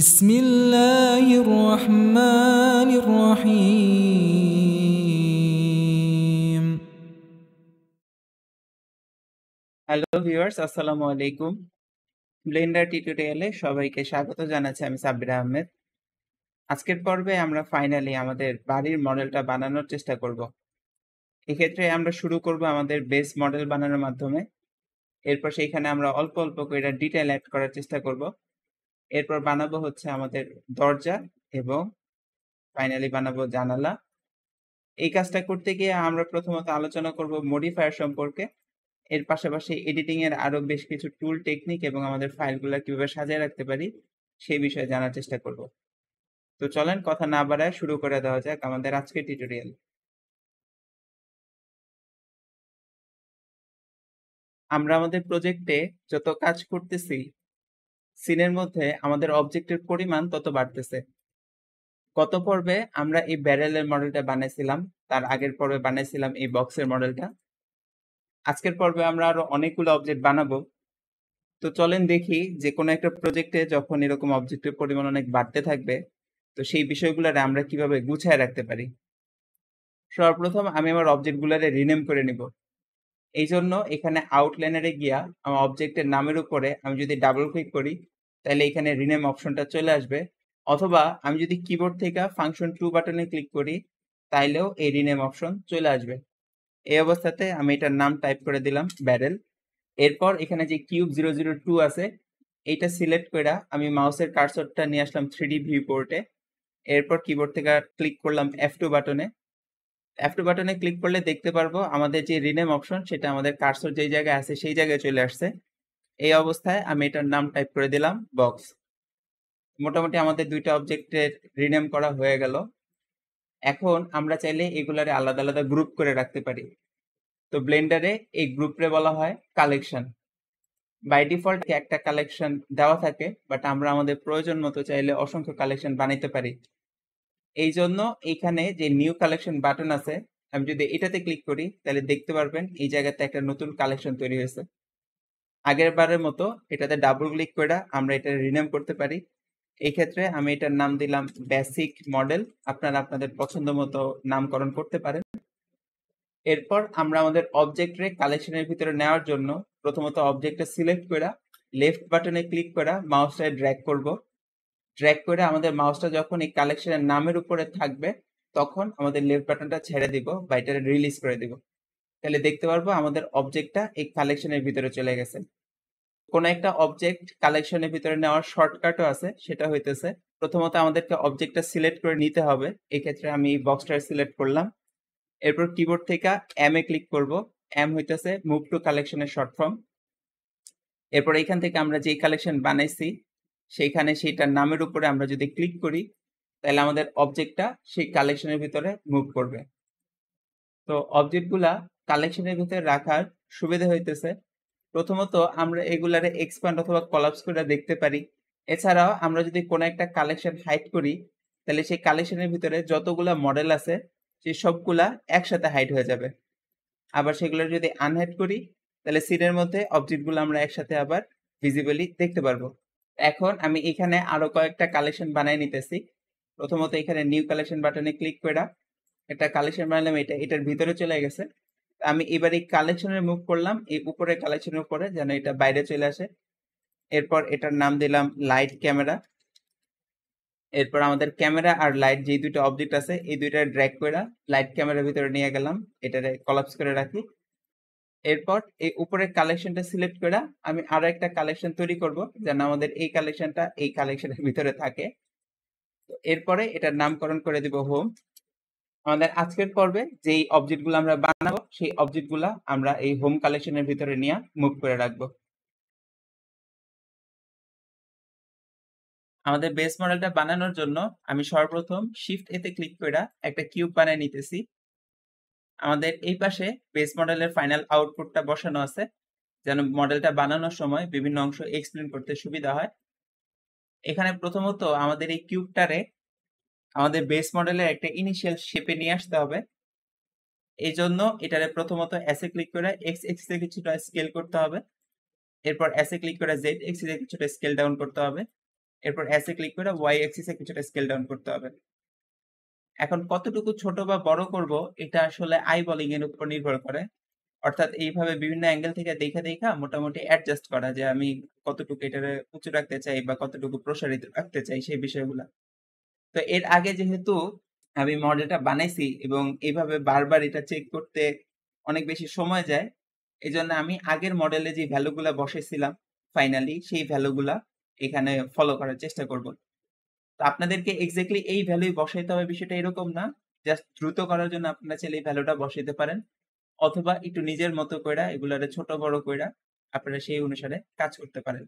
بسم الله الرحمن الرحيم hello viewers আসসালামু আলাইকুম Blender টিউটোরিয়ালে সবাইকে স্বাগত জানাচ্ছি আমি সাব্বির আহমেদ আজকের পর্বে আমরা ফাইনালি আমাদের বাড়ির মডেলটা বানানোর চেষ্টা করব এক্ষেত্রে আমরা শুরু করব আমাদের বেস মডেল বানানোর মাধ্যমে এরপর সেইখানে আমরা অল্প অল্প করে ডিটেল অ্যাড করার চেষ্টা করব এরপর বানাবো হচ্ছে আমাদের দরজা এবং ফাইনালি বানাবো জানালা এই কাজটা করতে গিয়ে আমরা প্রথমত আলোচনা করব মডিফায়ার সম্পর্কে এর পাশাপাশি এডিটিং এর আরো বেশ কিছু টুল টেকনিক এবং আমাদের ফাইলগুলো কিভাবে সাজিয়ে রাখতে পারি সেই বিষয়ে জানার চেষ্টা করব তো চলেন কথা না বাড়ায় শুরু করে দেওয়া যাক আমাদের আজকের টিউটোরিয়াল আমরা আমাদের প্রজেক্টে যত কাজ করতেছি সিনের মধ্যে আমাদের অবজেক্টের পরিমাণ তত বাড়তেছে কত পর্বে আমরা এই ব্যারেলের মডেলটা বানাইছিলাম তার আগের পর্বে বানাইছিলাম এই বক্সের মডেলটা আজকের পর্বে আমরা আরো অনেকগুলো অবজেক্ট বানাবো তো চলেন দেখি যে কোনো একটা প্রজেক্টে যখন এরকম অবজেক্টের পরিমাণ অনেক বাড়তে থাকবে তো সেই বিষয়গুলোরে আমরা কিভাবে গুছায় রাখতে পারি সর্বপ্রথম আমি আমার অবজেক্টগুলোরে রিনেম করে নিব এই জন্য এখানে আউটলাইনারে গিয়া আমার অবজেক্টের নামের উপরে আমি যদি ডাবল ক্লিক করি তাহলে এখানে রিনেম অপশনটা চলে আসবে অথবা আমি যদি কিবোর্ড থেকে ফাংশন টু বাটনে ক্লিক করি তাইলেও এই রিনেম অপশন চলে আসবে এই অবস্থাতে আমি এটার নাম টাইপ করে দিলাম ব্যারেল এরপর এখানে যে কিউব জিরো জিরো টু আছে এইটা সিলেক্ট করে আমি মাউসের কার্সরটা নিয়ে আসলাম থ্রি ডি ভিউ পোর্টে এরপর কিবোর্ড থেকে ক্লিক করলাম এফ টু বাটনে অ্যাপ্রু বাটনে ক্লিক করলে দেখতে পারবো আমাদের যে রিনেম অপশন সেটা আমাদের কার্সর যেই জায়গায় আছে সেই জায়গায় চলে আসছে এই অবস্থায় আমি এটার নাম টাইপ করে দিলাম বক্স মোটামুটি আমাদের দুইটা অবজেক্টের রিনেম করা হয়ে গেল এখন আমরা চাইলে এগুলারে আলাদা আলাদা গ্রুপ করে রাখতে পারি তো ব্লেন্ডারে এই গ্রুপরে বলা হয় কালেকশন বাই ডিফল্ট একটা কালেকশন দেওয়া থাকে বাট আমরা আমাদের প্রয়োজন মতো চাইলে অসংখ্য কালেকশন বানাইতে পারি এই জন্য এখানে যে নিউ কালেকশন বাটন আছে আমি যদি এটাতে ক্লিক করি তাহলে দেখতে পারবেন এই জায়গাতে একটা নতুন কালেকশন তৈরি হয়েছে আগের বারের মতো এটাতে ডাবল ক্লিক করে আমরা এটা রিনেম করতে পারি এই ক্ষেত্রে আমি এটার নাম দিলাম বেসিক মডেল আপনারা আপনাদের পছন্দ মতো নামকরণ করতে পারেন এরপর আমরা আমাদের অবজেক্টে কালেকশনের ভিতরে নেওয়ার জন্য প্রথমত অবজেক্টটা সিলেক্ট করে লেফট বাটনে ক্লিক করে মাউসটা ড্র্যাগ করব ড্র্যাগ করে আমাদের মাউসটা যখন এই কালেকশনের নামের উপরে থাকবে তখন আমাদের লেফট বাটনটা ছেড়ে দিব বা এটা রিলিজ করে দিব তাহলে দেখতে পারবো আমাদের অবজেক্টটা এই কালেকশনের ভিতরে চলে গেছে কোন একটা অবজেক্ট কালেকশনের ভিতরে নেওয়ার শর্টকাটও আছে সেটা হইতেছে প্রথমত আমাদেরকে অবজেক্টটা সিলেক্ট করে নিতে হবে এক্ষেত্রে আমি বক্সটা সিলেক্ট করলাম এরপর কিবোর্ড থেকে এম এ ক্লিক করব এম হইতেছে মুভ টু কালেকশনের শর্ট ফর্ম এরপর এখান থেকে আমরা যেই কালেকশন বানাইছি সেইখানে সেইটার নামের উপরে আমরা যদি ক্লিক করি তাহলে আমাদের অবজেক্টটা সেই কালেকশনের ভিতরে মুভ করবে তো অবজেক্টগুলা কালেকশনের ভিতরে রাখার সুবিধা হইতেছে প্রথমত আমরা এগুলারে এক্সপ্যান্ড অথবা কলাপস করে দেখতে পারি এছাড়াও আমরা যদি কোনো একটা কালেকশন হাইড করি তাহলে সেই কালেকশনের ভিতরে যতগুলা মডেল আছে সেই সবগুলা একসাথে হাইড হয়ে যাবে আবার সেগুলো যদি আনহাইড করি তাহলে সিনের মধ্যে অবজেক্টগুলো আমরা একসাথে আবার ভিজিবলি দেখতে পারবো এখন আমি এখানে আরো কয়েকটা কালেকশন বানাই নিতেছি প্রথমত এখানে নিউ কালেকশন বাটনে ক্লিক করে একটা কালেকশন বানালাম এটা এটার ভিতরে চলে গেছে আমি এবার এই কালেকশনের মুভ করলাম এই উপরে কালেকশনের উপরে যেন এটা বাইরে চলে আসে এরপর এটার নাম দিলাম লাইট ক্যামেরা এরপর আমাদের ক্যামেরা আর লাইট যে দুইটা অবজেক্ট আছে এই দুইটা ড্র্যাগ করে লাইট ক্যামেরার ভিতরে নিয়ে গেলাম এটা কলাপস করে রাখি এরপর এই উপরের কালেকশনটা সিলেক্ট করে আমি আরো একটা কালেকশন তৈরি করব যেন আমাদের এই কালেকশনটা এই কালেকশনের ভিতরে থাকে এরপরে এটার নামকরণ করে দিব হোম আমাদের আজকের পর্বে যেই অবজেক্টগুলো আমরা বানাবো সেই অবজেক্টগুলো আমরা এই হোম কালেকশনের ভিতরে নিয়ে মুভ করে রাখবো আমাদের বেস মডেলটা বানানোর জন্য আমি সর্বপ্রথম শিফট এতে ক্লিক করে একটা কিউব বানিয়ে নিতেছি আমাদের এই পাশে বেস মডেলের ফাইনাল আউটপুটটা বসানো আছে যেন মডেলটা বানানোর সময় বিভিন্ন অংশ এক্সপ্লেন করতে সুবিধা হয় এখানে প্রথমত আমাদের এই কিউবটারে আমাদের বেস মডেলের একটা ইনিশিয়াল শেপে নিয়ে আসতে হবে এই জন্য এটারে প্রথমত এসে ক্লিক করে এক্স এক্সে কিছুটা স্কেল করতে হবে এরপর এসে ক্লিক করে জেড এক্সিসে কিছুটা স্কেল ডাউন করতে হবে এরপর এসে ক্লিক করে ওয়াই এক্সিসে কিছুটা স্কেল ডাউন করতে হবে এখন কতটুকু ছোট বা বড় করব এটা আসলে আই বলিং এর উপর নির্ভর করে অর্থাৎ এইভাবে বিভিন্ন অ্যাঙ্গেল থেকে দেখে দেখা মোটামুটি অ্যাডজাস্ট করা যে আমি কতটুকু এটা উঁচু রাখতে চাই বা কতটুকু প্রসারিত রাখতে চাই সেই বিষয়গুলো তো এর আগে যেহেতু আমি মডেলটা বানাইছি এবং এইভাবে বারবার এটা চেক করতে অনেক বেশি সময় যায় এই জন্য আমি আগের মডেলে যে ভ্যালুগুলো বসেছিলাম ফাইনালি সেই ভ্যালুগুলো এখানে ফলো করার চেষ্টা করব আপনাদেরকে এক্স্যাক্টলি এই ভ্যালু বসাইতে হবে বিষয়টা এরকম না জাস্ট দ্রুত করার জন্য আপনারা চাইলে এই ভ্যালুটা বসাইতে পারেন অথবা একটু নিজের মতো কইরা এগুলারে ছোট বড় কইরা আপনারা সেই অনুসারে কাজ করতে পারেন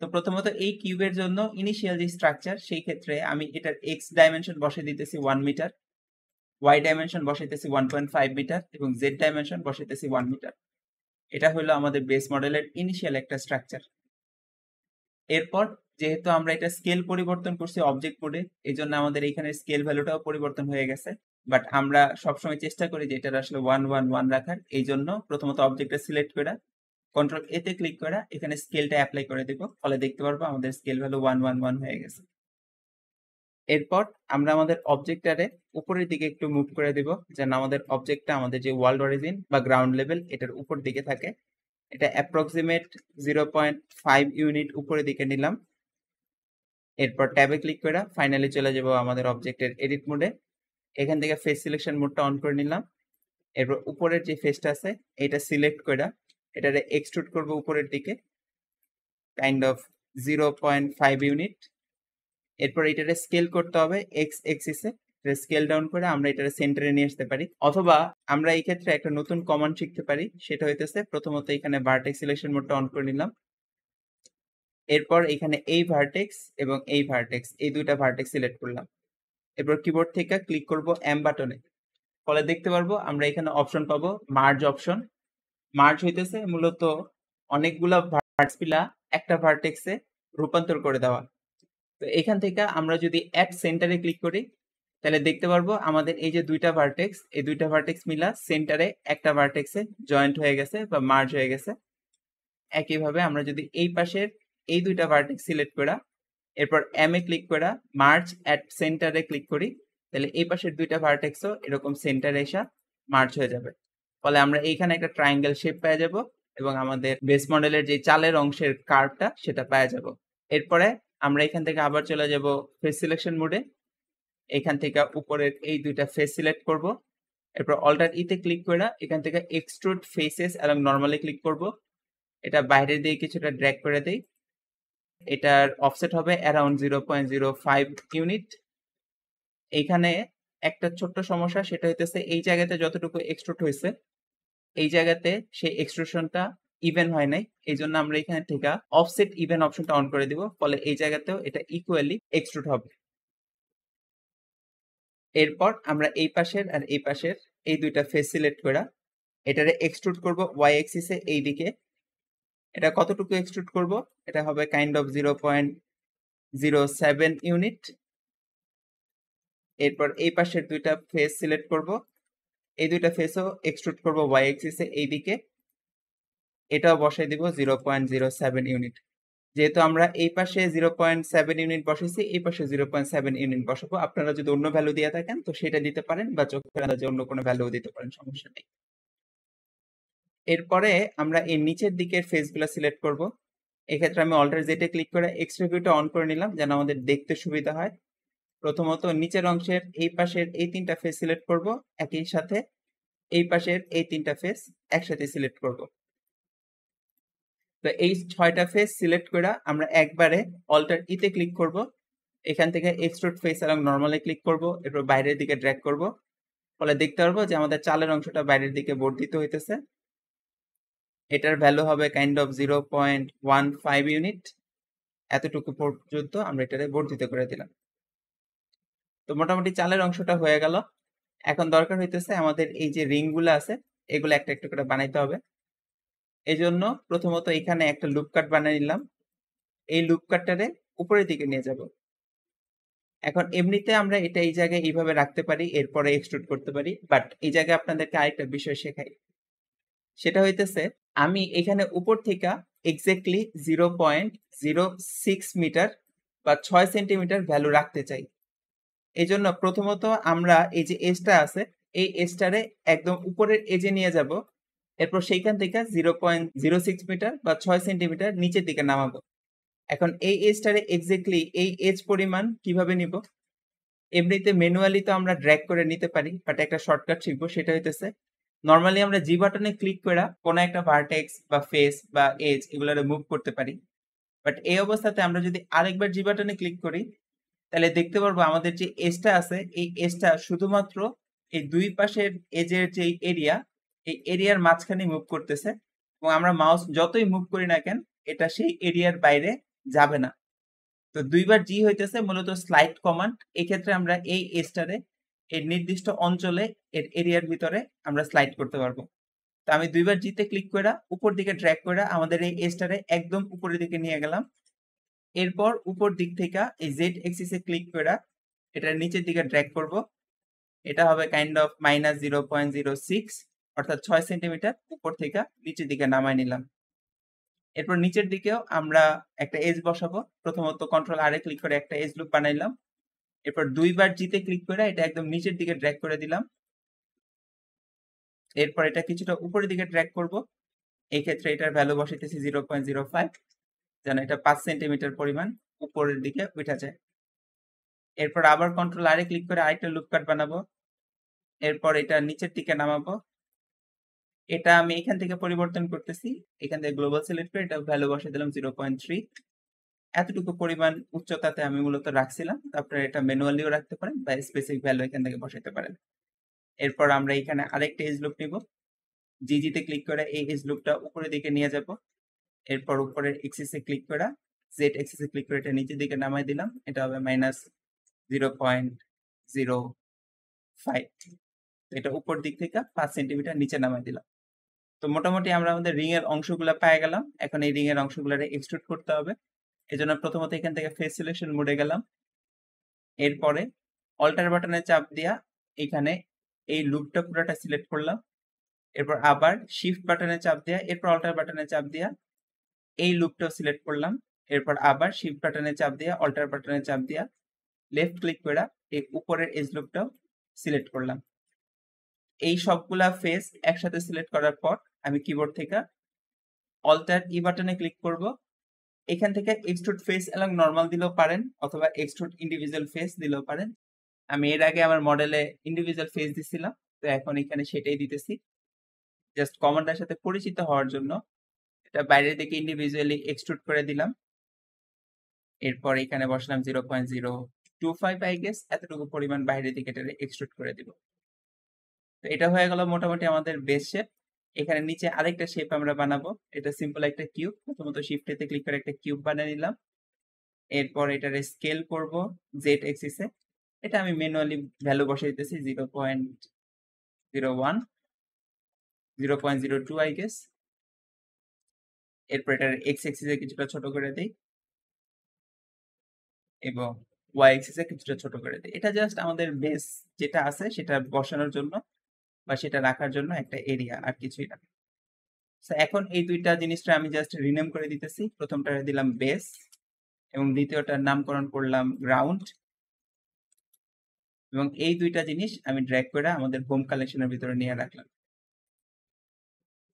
তো প্রথমত এই কিউবের জন্য ইনিশিয়াল যে স্ট্রাকচার সেই ক্ষেত্রে আমি এটার এক্স ডাইমেনশন বসাই দিতেছি ওয়ান মিটার ওয়াই ডাইমেনশন বসাইতেছি ওয়ান পয়েন্ট ফাইভ মিটার এবং জেড ডাইমেনশন বসাইতেছি ওয়ান মিটার এটা হলো আমাদের বেস মডেলের ইনিশিয়াল একটা স্ট্রাকচার এরপর যেহেতু আমরা এটা স্কেল পরিবর্তন করছি অবজেক্ট কোডে এই জন্য আমাদের এখানে স্কেল ভ্যালুটাও পরিবর্তন হয়ে গেছে বাট আমরা সবসময় চেষ্টা করি যে এটা আসলে ওয়ান ওয়ান ওয়ান রাখার এই জন্য প্রথমত অবজেক্টটা সিলেক্ট করে কন্ট্রোল এতে ক্লিক করে এখানে স্কেলটা অ্যাপ্লাই করে দেবো ফলে দেখতে পারবো আমাদের scale value one one one হয়ে গেছে এরপর আমরা আমাদের অবজেক্টটারে উপরের দিকে একটু মুভ করে দিব যেন আমাদের অবজেক্টটা আমাদের যে ওয়ার্ল্ড অরিজিন বা গ্রাউন্ড লেভেল এটার উপর দিকে থাকে এটা approximate zero point five unit উপরের দিকে নিলাম এরপর ট্যাবে ক্লিক করে ফাইনালি চলে যাব আমাদের অবজেক্টের এডিট মোডে এখান থেকে ফেস সিলেকশন মোডটা অন করে নিলাম এরপর উপরের যে ফেসটা আছে এটা সিলেক্ট করে এটারে এক্সট্রুড করব উপরের দিকে kind of zero point five unit এরপর এটাকে স্কেল করতে হবে এক্স এক্সিসে স্কেল ডাউন করে আমরা এটা সেন্টারে নিয়ে আসতে পারি অথবা আমরা এই ক্ষেত্রে একটা নতুন কমান্ড শিখতে পারি সেটা হইতেছে প্রথমত এখানে বার্টেক সিলেকশন মোডটা অন করে নিলাম এরপর এখানে এই ভার্টেক্স এবং এই ভার্টেক্স এই দুইটা ভার্টেক্স সিলেক্ট করলাম এরপর কিবোর্ড থেকে ক্লিক করব এম বাটনে ফলে দেখতে পারবো আমরা এখানে অপশন পাবো মার্জ অপশন মার্জ হইতেছে মূলত অনেকগুলা ভার্টসপিলা একটা ভার্টেক্সে রূপান্তর করে দেওয়া তো এখান থেকে আমরা যদি অ্যাপ সেন্টারে ক্লিক করি তাহলে দেখতে পারবো আমাদের এই যে দুইটা ভার্টেক্স এই দুইটা ভার্টেক্স মিলা সেন্টারে একটা ভার্টেক্সে জয়েন্ট হয়ে গেছে বা মার্জ হয়ে গেছে একইভাবে আমরা যদি এই পাশের এই দুইটা ভার্টেক্স সিলেক্ট করা এরপর এম এ ক্লিক করা মার্চ অ্যাট সেন্টারে ক্লিক করি তাহলে এই পাশের দুইটা ভার্টেক্সও এরকম সেন্টারে এসে মার্চ হয়ে যাবে ফলে আমরা এইখানে একটা ট্রায়াঙ্গেল শেপ পেয়ে যাব এবং আমাদের বেস মডেলের যে চালের অংশের কার্ভটা সেটা পেয়ে যাব এরপরে আমরা এখান থেকে আবার চলে যাব ফেস সিলেকশন মোডে এখান থেকে উপরের এই দুইটা ফেস সিলেক্ট করব এরপর অল্টার ইতে ক্লিক করে এখান থেকে এক্সট্রুড ফেসেস এবং নর্মালি ক্লিক করব এটা বাইরে দিয়ে কিছুটা ড্র্যাগ করে দেয় এটার অফসেট হবে around zero point zero five unit এইখানে একটা ছোট্ট সমস্যা সেটা হইতেছে এই জায়গাতে যতটুকু এক্সট্রুট হয়েছে এই জায়গাতে সেই এক্সট্রুশনটা ইভেন হয় নাই এই জন্য আমরা এখানে থেকে অফসেট ইভেন অপশনটা অন করে দিব ফলে এই জায়গাতেও এটা ইকুয়ালি এক্সট্রুট হবে এরপর আমরা এই পাশের আর এই পাশের এই দুইটা ফেস সিলেক্ট করা এটারে এক্সট্রুট করব ওয়াই এক্সিসে এই দিকে এটা কতটুকু এক্সট্রুড করব এটা হবে kind of zero point zero seven unit এরপর এই পাশের দুইটা ফেস সিলেক্ট করব এই দুইটা ফেসও এক্সট্রুড করব ওয়াই এক্সিসে এই দিকে এটাও বসাই দিব zero point zero seven unit যেহেতু আমরা এই পাশে জিরো পয়েন্ট সেভেন ইউনিট বসেছি এই পাশে জিরো পয়েন্ট সেভেন ইউনিট বসাবো আপনারা যদি অন্য ভ্যালু দিয়ে থাকেন তো সেটা দিতে পারেন বা চোখের আন্দাজে অন্য কোনো ভ্যালু দিতে পারেন সমস্যা নেই এরপরে আমরা এই নিচের দিকের ফেসগুলো সিলেক্ট করব এক্ষেত্রে আমি অল্টার জেটে ক্লিক করে এক্সট্রিবিউটা অন করে নিলাম যেন আমাদের দেখতে সুবিধা হয় প্রথমত নিচের অংশের এই পাশের এই তিনটা ফেস সিলেক্ট করব একই সাথে এই পাশের এই তিনটা ফেস একসাথে সিলেক্ট করব তো এই ছয়টা ফেস সিলেক্ট করে আমরা একবারে অল্টার ইতে ক্লিক করব এখান থেকে এক্সট্রুড ফেস এবং নর্মালে ক্লিক করব এরপর বাইরের দিকে ড্র্যাক করব ফলে দেখতে পারবো যে আমাদের চালের অংশটা বাইরের দিকে বর্ধিত হইতেছে এটার ভ্যালু হবে kind of zero point one five unit এতটুকু পর্যন্ত আমরা এটারে বর্ধিত করে দিলাম তো মোটামুটি চালের অংশটা হয়ে গেল এখন দরকার হইতেছে আমাদের এই যে রিংগুলো আছে এগুলো একটা একটা করে বানাইতে হবে এই জন্য প্রথমত এখানে একটা লুপকাট বানিয়ে নিলাম এই লুপকাটটারে উপরের দিকে নিয়ে যাব এখন এমনিতে আমরা এটা এই জায়গায় এইভাবে রাখতে পারি এরপরে এক্সট্রুড করতে পারি বাট এই জায়গায় আপনাদেরকে আরেকটা বিষয় শেখাই সেটা হইতেছে আমি এখানে উপর থেকে exactly zero point zero six metre বা ছয় সেন্টিমিটার ভ্যালু রাখতে চাই এই জন্য প্রথমত আমরা এই যে এজটা আছে এই এজটারে একদম উপরের এজে নিয়ে যাব এরপর সেইখান থেকে zero point zero six metre বা ছয় সেন্টিমিটার নিচের দিকে নামাবো এখন এই এজটারে এক্স্যাক্টলি এই এজ পরিমাণ কিভাবে নিব এমনিতে ম্যানুয়ালি তো আমরা ড্র্যাগ করে নিতে পারি বাট একটা শর্টকাট শিখবো সেটা হইতেছে নর্মালি আমরা জি বাটনে ক্লিক করে কোনো একটা ভার্টেক্স বা ফেস বা এজ এগুলো মুভ করতে পারি বাট এই অবস্থাতে আমরা যদি আরেকবার জি বাটনে ক্লিক করি তাহলে দেখতে পারবো আমাদের যে এজটা আছে এই এজটা শুধুমাত্র এই দুই পাশের এজের যে এরিয়া এই এরিয়ার মাঝখানে মুভ করতেছে এবং আমরা মাউস যতই মুভ করি না কেন এটা সেই এরিয়ার বাইরে যাবে না তো দুইবার জি হইতেছে মূলত স্লাইড কমান্ড এক্ষেত্রে আমরা এই এজটারে এই নির্দিষ্ট অঞ্চলে এর এরিয়ার ভিতরে আমরা স্লাইড করতে পারবো তো আমি দুইবার জিতে ক্লিক করে উপর দিকে ড্র্যাগ করে আমাদের এই এজটারে একদম উপরের দিকে নিয়ে গেলাম এরপর উপর দিক থেকে এই জেড এক্সিসে ক্লিক করে এটা নিচের দিকে ড্র্যাগ করব এটা হবে kind of minus zero point zero six অর্থাৎ ছয় সেন্টিমিটার উপর থেকে নিচের দিকে নামায় নিলাম এরপর নিচের দিকেও আমরা একটা এজ বসাবো প্রথমত কন্ট্রোল আরে ক্লিক করে একটা এজ লুপ বানাইলাম এরপর দুইবার জিতে ক্লিক করে এটা একদম নিচের দিকে ড্র্যাগ করে দিলাম এরপর এটা কিছুটা উপরের দিকে ড্র্যাগ করব এই ক্ষেত্রে এটার ভ্যালু বসাইতেছি জিরো পয়েন্ট জিরো ফাইভ যেন এটা পাঁচ সেন্টিমিটার পরিমাণ উপরের দিকে উঠা যায় এরপর আবার কন্ট্রোল আরে ক্লিক করে আরেকটা লুপ কাট বানাবো এরপর এটা নিচের দিকে নামাবো এটা আমি এখান থেকে পরিবর্তন করতেছি এখান থেকে গ্লোবাল সিলেক্ট করে এটা ভ্যালু বসে দিলাম জিরো পয়েন্ট থ্রি এতটুকু পরিমাণ উচ্চতাতে আমি মূলত রাখছিলাম তারপরে এটা ম্যানুয়ালিও রাখতে পারেন বা স্পেসিফিক ভ্যালু এখান থেকে বসাতে পারেন এরপর আমরা এখানে আরেকটা এজ লুপ নিব জিজিতে ক্লিক করে এই এজ লুপটা উপরের দিকে নিয়ে যাব এরপর উপরের এক্সিসে ক্লিক করে জেড এক্সিসে ক্লিক করে এটা নিচের দিকে নামাই দিলাম এটা হবে minus zero point zero five এটা উপর দিক থেকে পাঁচ সেন্টিমিটার নিচে নামাই দিলাম তো মোটামুটি আমরা আমাদের রিং এর অংশগুলো পেয়ে গেলাম এখন এই রিং এর অংশগুলো এক্সট্রুড করতে হবে এই জন্য প্রথমত এখান থেকে ফেস সিলেকশন মোডে গেলাম এরপরে অল্টার বাটনে চাপ দিয়া এখানে এই লুপটা পুরোটা সিলেক্ট করলাম এরপর আবার শিফট বাটনে চাপ দেওয়া এরপর অল্টার বাটনে চাপ দিয়া এই লুপটাও সিলেক্ট করলাম এরপর আবার শিফট বাটনে চাপ দিয়া অল্টার বাটনে চাপ দিয়া লেফট ক্লিক করে এই উপরের এজ লুপটাও সিলেক্ট করলাম এই সবগুলা ফেস একসাথে সিলেক্ট করার পর আমি কিবোর্ড থেকে অল্টার ই বাটনে ক্লিক করব এখান থেকে এক্সট্রুড ফেস এবং নর্মাল দিলেও পারেন অথবা এক্সট্রুড ইন্ডিভিজুয়াল ফেস দিলেও পারেন আমি এর আগে আমার মডেলে ইন্ডিভিজুয়াল ফেস দিছিলাম তো এখন এখানে সেটাই দিতেছি জাস্ট কমান্ডার সাথে পরিচিত হওয়ার জন্য এটা বাইরের দিকে ইন্ডিভিজুয়ালি এক্সট্রুড করে দিলাম এরপর এখানে বসলাম zero point zero two five I guess এতটুকু পরিমাণ বাইরের দিকে এটা এক্সট্রুড করে দিব তো এটা হয়ে গেল মোটামুটি আমাদের বেস শেপ এখানে নিচে আরেকটা শেপ আমরা বানাবো এটা সিম্পল একটা কিউব প্রথমত শিফটেতে ক্লিক করে একটা কিউব বানিয়ে নিলাম এরপর এটার স্কেল করব জেড এক্সিসে এটা আমি ম্যানুয়ালি ভ্যালু বসে দিতেছি zero point zero one zero point zero two I guess এরপর এটার এক্স এক্সিসে কিছুটা ছোট করে দিই এবং ওয়াই এক্সিসে কিছুটা ছোট করে দিই এটা জাস্ট আমাদের বেস যেটা আছে সেটা বসানোর জন্য বা সেটা রাখার জন্য একটা এরিয়া আর কিছুই না এখন এই দুইটা জিনিসটা আমি জাস্ট রিনেম করে দিতেছি প্রথমটা দিলাম বেস এবং দ্বিতীয়টার নামকরণ করলাম গ্রাউন্ড এবং এই দুইটা জিনিস আমি ড্র্যাগ করে আমাদের হোম কালেকশনের ভিতরে নিয়ে রাখলাম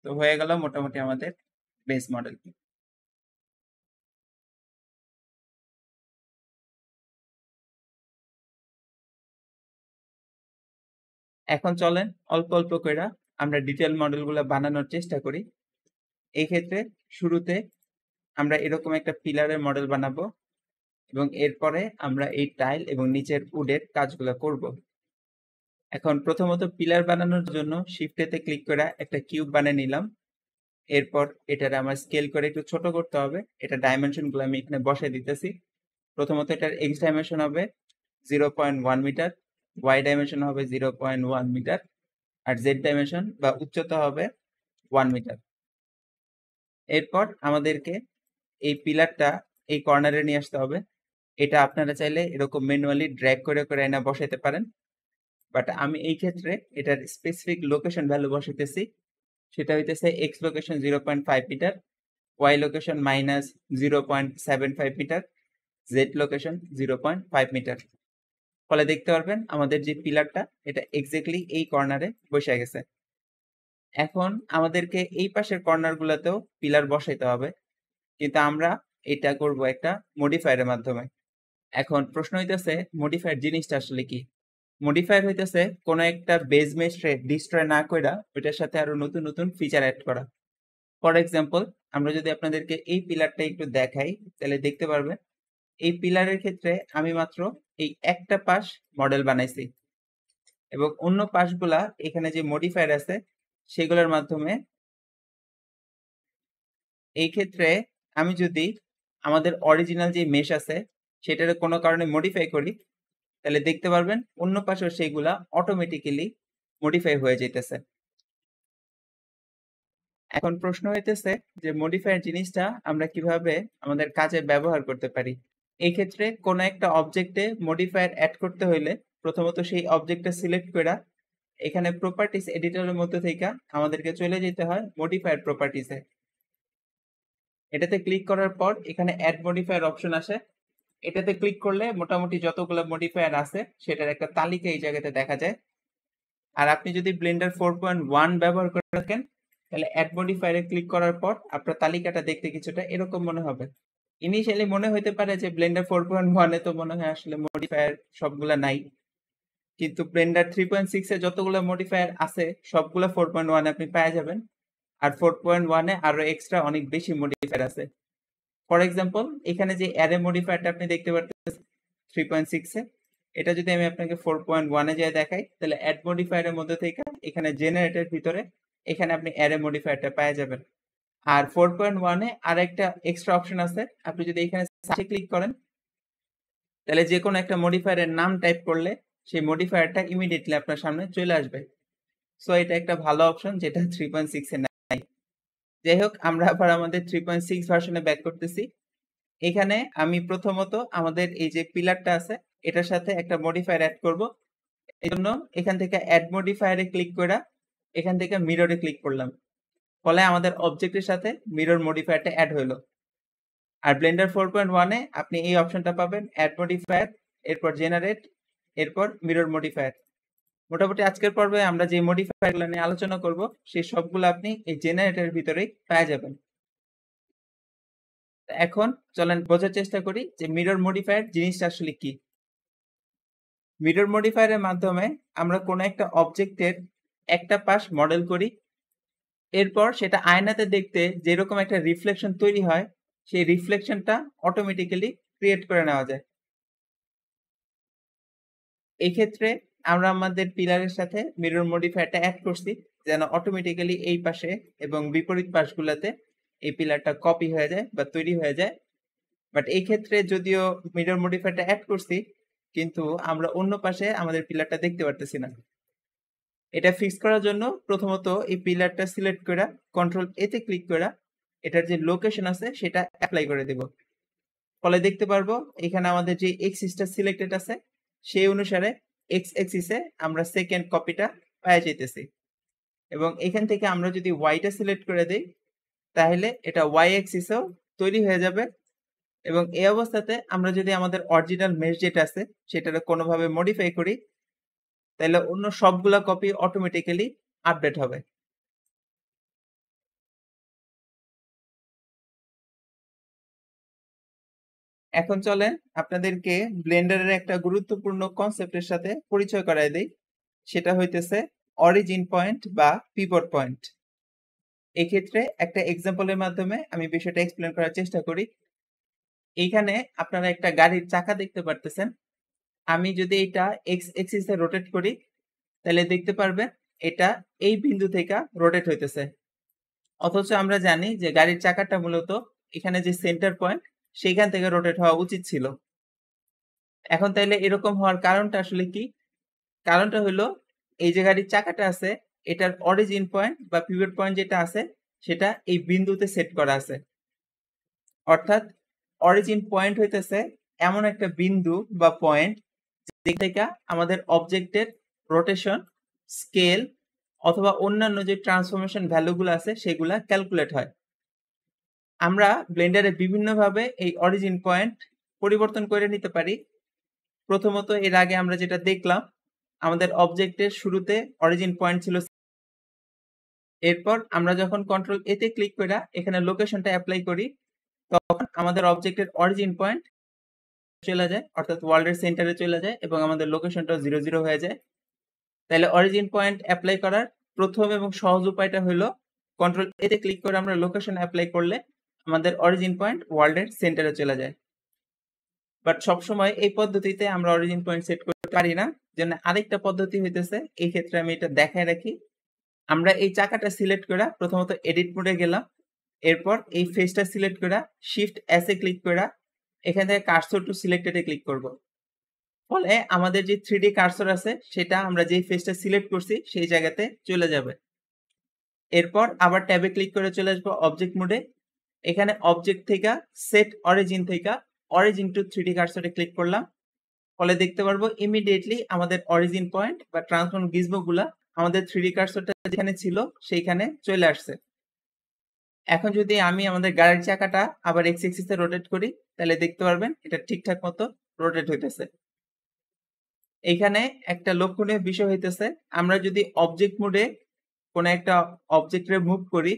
তো হয়ে গেল মোটামুটি আমাদের বেস মডেল এখন চলেন অল্প অল্প করে আমরা ডিটেল মডেলগুলো বানানোর চেষ্টা করি এই ক্ষেত্রে শুরুতে আমরা এরকম একটা পিলারের মডেল বানাবো এবং এরপরে আমরা এই টাইল এবং নিচের উডের কাজগুলো করব এখন প্রথমত পিলার বানানোর জন্য শিফটেতে ক্লিক করে একটা কিউব বানিয়ে নিলাম এরপর এটার আমার স্কেল করে একটু ছোট করতে হবে এটা ডাইমেনশনগুলো আমি এখানে বসে দিতেছি প্রথমত এটার এক্স ডাইমেনশন হবে zero point one metre Y dimension হবে জিরো পয়েন্ট ওয়ান মিটার আর জেড ডাইমেনশন বা উচ্চতা হবে ওয়ান মিটার এরপর আমাদেরকে এই পিলারটা এই কর্নারে নিয়ে আসতে হবে এটা আপনারা চাইলে এরকম ম্যানুয়ালি ড্র্যাগ করে করে এনে বসাইতে পারেন বাট আমি এই ক্ষেত্রে এটার স্পেসিফিক লোকেশন ভ্যালু বসাইতেছি সেটা হইতেছে X location zero point five metre Y location minus zero point seven five metre Z location zero point five metre ফলে দেখতে পারবেন আমাদের যে পিলারটা এটা এক্স্যাক্টলি এই কর্নারে বসে গেছে এখন আমাদেরকে এই পাশের কর্নারগুলোতেও পিলার বসাইতে হবে কিন্তু আমরা এটা করব একটা মডিফায়ারের মাধ্যমে এখন প্রশ্ন হইতেছে মডিফায়ার জিনিসটা আসলে কি মডিফায়ার হইতেছে কোনো একটা বেজ মেশে ডিস্ট্রয় না কইরা ওইটার সাথে আরো নতুন নতুন ফিচার অ্যাড করা ফর এক্সাম্পল আমরা যদি আপনাদেরকে এই পিলারটা একটু দেখাই তাহলে দেখতে পারবেন এই পিলারের ক্ষেত্রে আমি মাত্র এই একটা পাশ মডেল বানাইছি এবং অন্য পাশগুলা এখানে যে মডিফায়ার আছে সেগুলোর মাধ্যমে এই ক্ষেত্রে আমি যদি আমাদের অরিজিনাল যে মেশ আছে সেটার কোনো কারণে মডিফাই করি তাহলে দেখতে পারবেন অন্য পাশেও সেইগুলা অটোমেটিক্যালি মডিফাই হয়ে যেতেছে এখন প্রশ্ন হইতেছে যে মডিফায়ার জিনিসটা আমরা কিভাবে আমাদের কাজে ব্যবহার করতে পারি এই ক্ষেত্রে কোনো একটা অবজেক্টে মডিফায়ার অ্যাড করতে হইলে প্রথমত সেই অবজেক্টটা সিলেক্ট করা এখানে প্রপার্টিস এডিটরের মধ্যে থেকে আমাদেরকে চলে যেতে হয় মডিফায়ার প্রপার্টিসে এটাতে ক্লিক করার পর এখানে অ্যাড মডিফায়ার অপশন আসে এটাতে ক্লিক করলে মোটামুটি যতগুলো মডিফায়ার আছে সেটার একটা তালিকা এই জায়গাতে দেখা যায় আর আপনি যদি ব্লেন্ডার ফোর পয়েন্ট ওয়ান ব্যবহার করে থাকেন তাহলে অ্যাড মডিফায়ারে ক্লিক করার পর আপনার তালিকাটা দেখতে কিছুটা এরকম মনে হবে ইনিশিয়ালি মনে হতে পারে যে ব্লেন্ডার ফোর পয়েন্ট ওয়ানে তো মনে হয় আসলে মডিফায়ার সবগুলা নাই কিন্তু ব্লেন্ডার থ্রি পয়েন্ট সিক্সে যতগুলো মডিফায়ার আছে সবগুলো ফোর পয়েন্ট ওয়ানে আপনি পেয়ে যাবেন আর ফোর পয়েন্ট ওয়ানে আরো এক্সট্রা অনেক বেশি মডিফায়ার আছে ফর এক্সাম্পল এখানে যে অ্যারে মডিফায়ারটা আপনি দেখতে পারতেছেন থ্রি পয়েন্ট সিক্সে এটা যদি আমি আপনাকে ফোর পয়েন্ট ওয়ানে যাই দেখাই তাহলে অ্যাড মডিফায়ারের মধ্যে থেকে এখানে জেনারেটের ভিতরে এখানে আপনি অ্যারে মডিফায়ারটা পেয়ে যাবেন আর ফোর পয়েন্ট ওয়ানে আর একটা এক্সট্রা অপশন আছে আপনি যদি এখানে সার্চে ক্লিক করেন তাহলে যে কোনো একটা মডিফায়ারের নাম টাইপ করলে সেই মডিফায়ারটা ইমিডিয়েটলি আপনার সামনে চলে আসবে সো এটা একটা ভালো অপশন যেটা থ্রি পয়েন্ট সিক্সে নাই যাই হোক আমরা আবার আমাদের থ্রি পয়েন্ট সিক্স ভার্সনে ব্যাক করতেছি এখানে আমি প্রথমত আমাদের এই যে পিলারটা আছে এটার সাথে একটা মডিফায়ার অ্যাড করব এই জন্য এখান থেকে অ্যাড মডিফায়ারে ক্লিক করে এখান থেকে মিররে ক্লিক করলাম ফলে আমাদের অবজেক্টের সাথে মিরর মডিফায়ারটা অ্যাড হলো আর ব্লেন্ডার ফোর পয়েন্ট ওয়ানে আপনি এই অপশনটা পাবেন অ্যাড মডিফায়ার এরপর জেনারেট এরপর মিরর মডিফায়ার মোটামুটি আজকের পর্বে আমরা যে মডিফায়ারগুলো নিয়ে আলোচনা করব সেই সবগুলো আপনি এই জেনারেটারের ভিতরেই পেয়ে যাবেন এখন চলেন বোঝার চেষ্টা করি যে মিরর মডিফায়ার জিনিসটা আসলে কি মিরর মডিফায়ারের মাধ্যমে আমরা কোনো একটা অবজেক্টের একটা পাশ মডেল করি এরপর সেটা আয়নাতে দেখতে যেরকম একটা রিফ্লেকশন তৈরি হয় সেই রিফ্লেকশনটা অটোমেটিক্যালি ক্রিয়েট করে নেওয়া যায় এক্ষেত্রে আমরা আমাদের পিলারের সাথে মিরর মডিফায়ারটা অ্যাড করছি যেন অটোমেটিক্যালি এই পাশে এবং বিপরীত পাশগুলোতে এই পিলারটা কপি হয়ে যায় বা তৈরি হয়ে যায় বাট এই ক্ষেত্রে যদিও মিরর মডিফায়ারটা অ্যাড করছি কিন্তু আমরা অন্য পাশে আমাদের পিলারটা দেখতে পারতেছি না এটা ফিক্স করার জন্য প্রথমত এই পিলারটা সিলেক্ট করে কন্ট্রোল এতে ক্লিক করে এটার যে লোকেশন আছে সেটা অ্যাপ্লাই করে দেব ফলে দেখতে পারবো এখানে আমাদের যে এক্সিসটা সিলেক্টেড আছে সেই অনুসারে এক্স এক্সিসে আমরা সেকেন্ড কপিটা পাওয়া যেতেছি এবং এখান থেকে আমরা যদি ওয়াইটা সিলেক্ট করে দিই তাহলে এটা ওয়াই এক্সিসেও তৈরি হয়ে যাবে এবং এই অবস্থাতে আমরা যদি আমাদের অরিজিনাল মেশ যেটা আছে সেটাকে কোনোভাবে মডিফাই করি তাহলে অন্য সবগুলা কপি অটোমেটিক্যালি আপডেট হবে এখন চলেন আপনাদেরকে ব্লেন্ডারের একটা গুরুত্বপূর্ণ কনসেপ্টের সাথে পরিচয় করাই দেই সেটা হইতেছে অরিজিন পয়েন্ট বা পিভট পয়েন্ট এক্ষেত্রে একটা এক্সাম্পলের মাধ্যমে আমি বিষয়টা এক্সপ্লেন করার চেষ্টা করি এখানে আপনারা একটা গাড়ির চাকা দেখতে পারতেছেন আমি যদি এটা এক্স এক্সিসে রোটেট করি তাহলে দেখতে পারবে এটা এই বিন্দু থেকে রোটেট হইতেছে অথচ আমরা জানি যে গাড়ির চাকাটা মূলত এখানে যে সেন্টার পয়েন্ট সেইখান থেকে রোটেট হওয়া উচিত ছিল এখন তাইলে এরকম হওয়ার কারণটা আসলে কি কারণটা হলো এই যে গাড়ির চাকাটা আছে এটার অরিজিন পয়েন্ট বা পিভট পয়েন্ট যেটা আছে সেটা এই বিন্দুতে সেট করা আছে অর্থাৎ অরিজিন পয়েন্ট হইতেছে এমন একটা বিন্দু বা পয়েন্ট দিক থেকে আমাদের অবজেক্টের রোটেশন স্কেল অথবা অন্যান্য যে ট্রান্সফরমেশন ভ্যালুগুলো আছে সেগুলা ক্যালকুলেট হয় আমরা ব্লেন্ডারে বিভিন্নভাবে এই অরিজিন পয়েন্ট পরিবর্তন করে নিতে পারি প্রথমত এর আগে আমরা যেটা দেখলাম আমাদের অবজেক্টের শুরুতে অরিজিন পয়েন্ট ছিল এরপর আমরা যখন কন্ট্রোল এতে ক্লিক করে এখানে লোকেশনটা অ্যাপ্লাই করি তখন আমাদের অবজেক্টের অরিজিন পয়েন্ট চলে যায় অর্থাৎ ওয়ার্ল্ডের সেন্টারে চলে যায় এবং আমাদের লোকেশনটা জিরো জিরো হয়ে যায় তাহলে অরিজিন পয়েন্ট অ্যাপ্লাই করার প্রথম এবং সহজ উপায়টা হলো কন্ট্রোল এতে ক্লিক করে আমরা লোকেশন অ্যাপ্লাই করলে আমাদের অরিজিন পয়েন্ট ওয়ার্ল্ডের সেন্টারে চলে যায় বাট সবসময় এই পদ্ধতিতে আমরা অরিজিন পয়েন্ট সেট করতে পারি না জন্য আরেকটা পদ্ধতি হইতেছে এই ক্ষেত্রে আমি এটা দেখায় রাখি আমরা এই চাকাটা সিলেক্ট করে প্রথমত এডিট মোডে গেলাম এরপর এই ফেসটা সিলেক্ট করে শিফট এসে ক্লিক করে এখান থেকে কার্সর টু সিলেক্টেডে ক্লিক করব ফলে আমাদের যে থ্রি ডি কার্সর আছে সেটা আমরা যেই ফেসটা সিলেক্ট করছি সেই জায়গাতে চলে যাবে এরপর আবার ট্যাবে ক্লিক করে চলে আসবো অবজেক্ট মোডে এখানে অবজেক্ট থেকে সেট অরিজিন থেকে অরিজিন টু থ্রি ডি কার্সরে ক্লিক করলাম ফলে দেখতে পারবো ইমিডিয়েটলি আমাদের অরিজিন পয়েন্ট বা ট্রান্সফর্ম গিজবোগুলা আমাদের থ্রি ডি কার্সরটা যেখানে ছিল সেইখানে চলে আসছে এখন যদি আমি আমাদের গাড়ির চাকাটা আবার এক্স এ রোটেট করি তাহলে দেখতে পারবেন এটা ঠিকঠাক মতো রোটেট হইতেছে এখানে একটা লক্ষণীয় বিষয় হইতেছে আমরা যদি অবজেক্ট মোডে কোনো একটা অবজেক্টে মুভ করি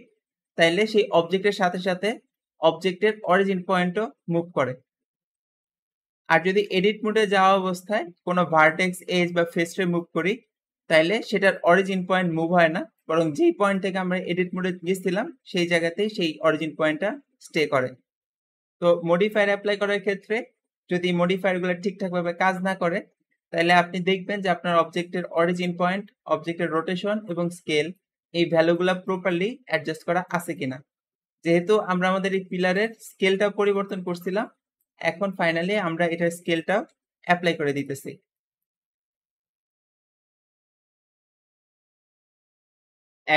তাইলে সেই অবজেক্টের সাথে সাথে অবজেক্টের অরিজিন পয়েন্টও মুভ করে আর যদি এডিট মোডে যাওয়া অবস্থায় কোনো ভার্টেক্স এজ বা ফেসরে মুভ করি তাইলে সেটার অরিজিন পয়েন্ট মুভ হয় না বরং যেই পয়েন্ট থেকে আমরা এডিট মোডে গেছিলাম সেই জায়গাতেই সেই অরিজিন পয়েন্টটা স্টে করে তো মডিফায়ার অ্যাপ্লাই করার ক্ষেত্রে যদি মডিফায়ারগুলো ঠিকঠাকভাবে কাজ না করে তাহলে আপনি দেখবেন যে আপনার অবজেক্টের অরিজিন পয়েন্ট অবজেক্টের রোটেশন এবং স্কেল এই ভ্যালুগুলো প্রপারলি অ্যাডজাস্ট করা আছে কিনা যেহেতু আমরা আমাদের এই পিলারের স্কেলটা পরিবর্তন করছিলাম এখন ফাইনালি আমরা এটার স্কেলটাও অ্যাপ্লাই করে দিতেছি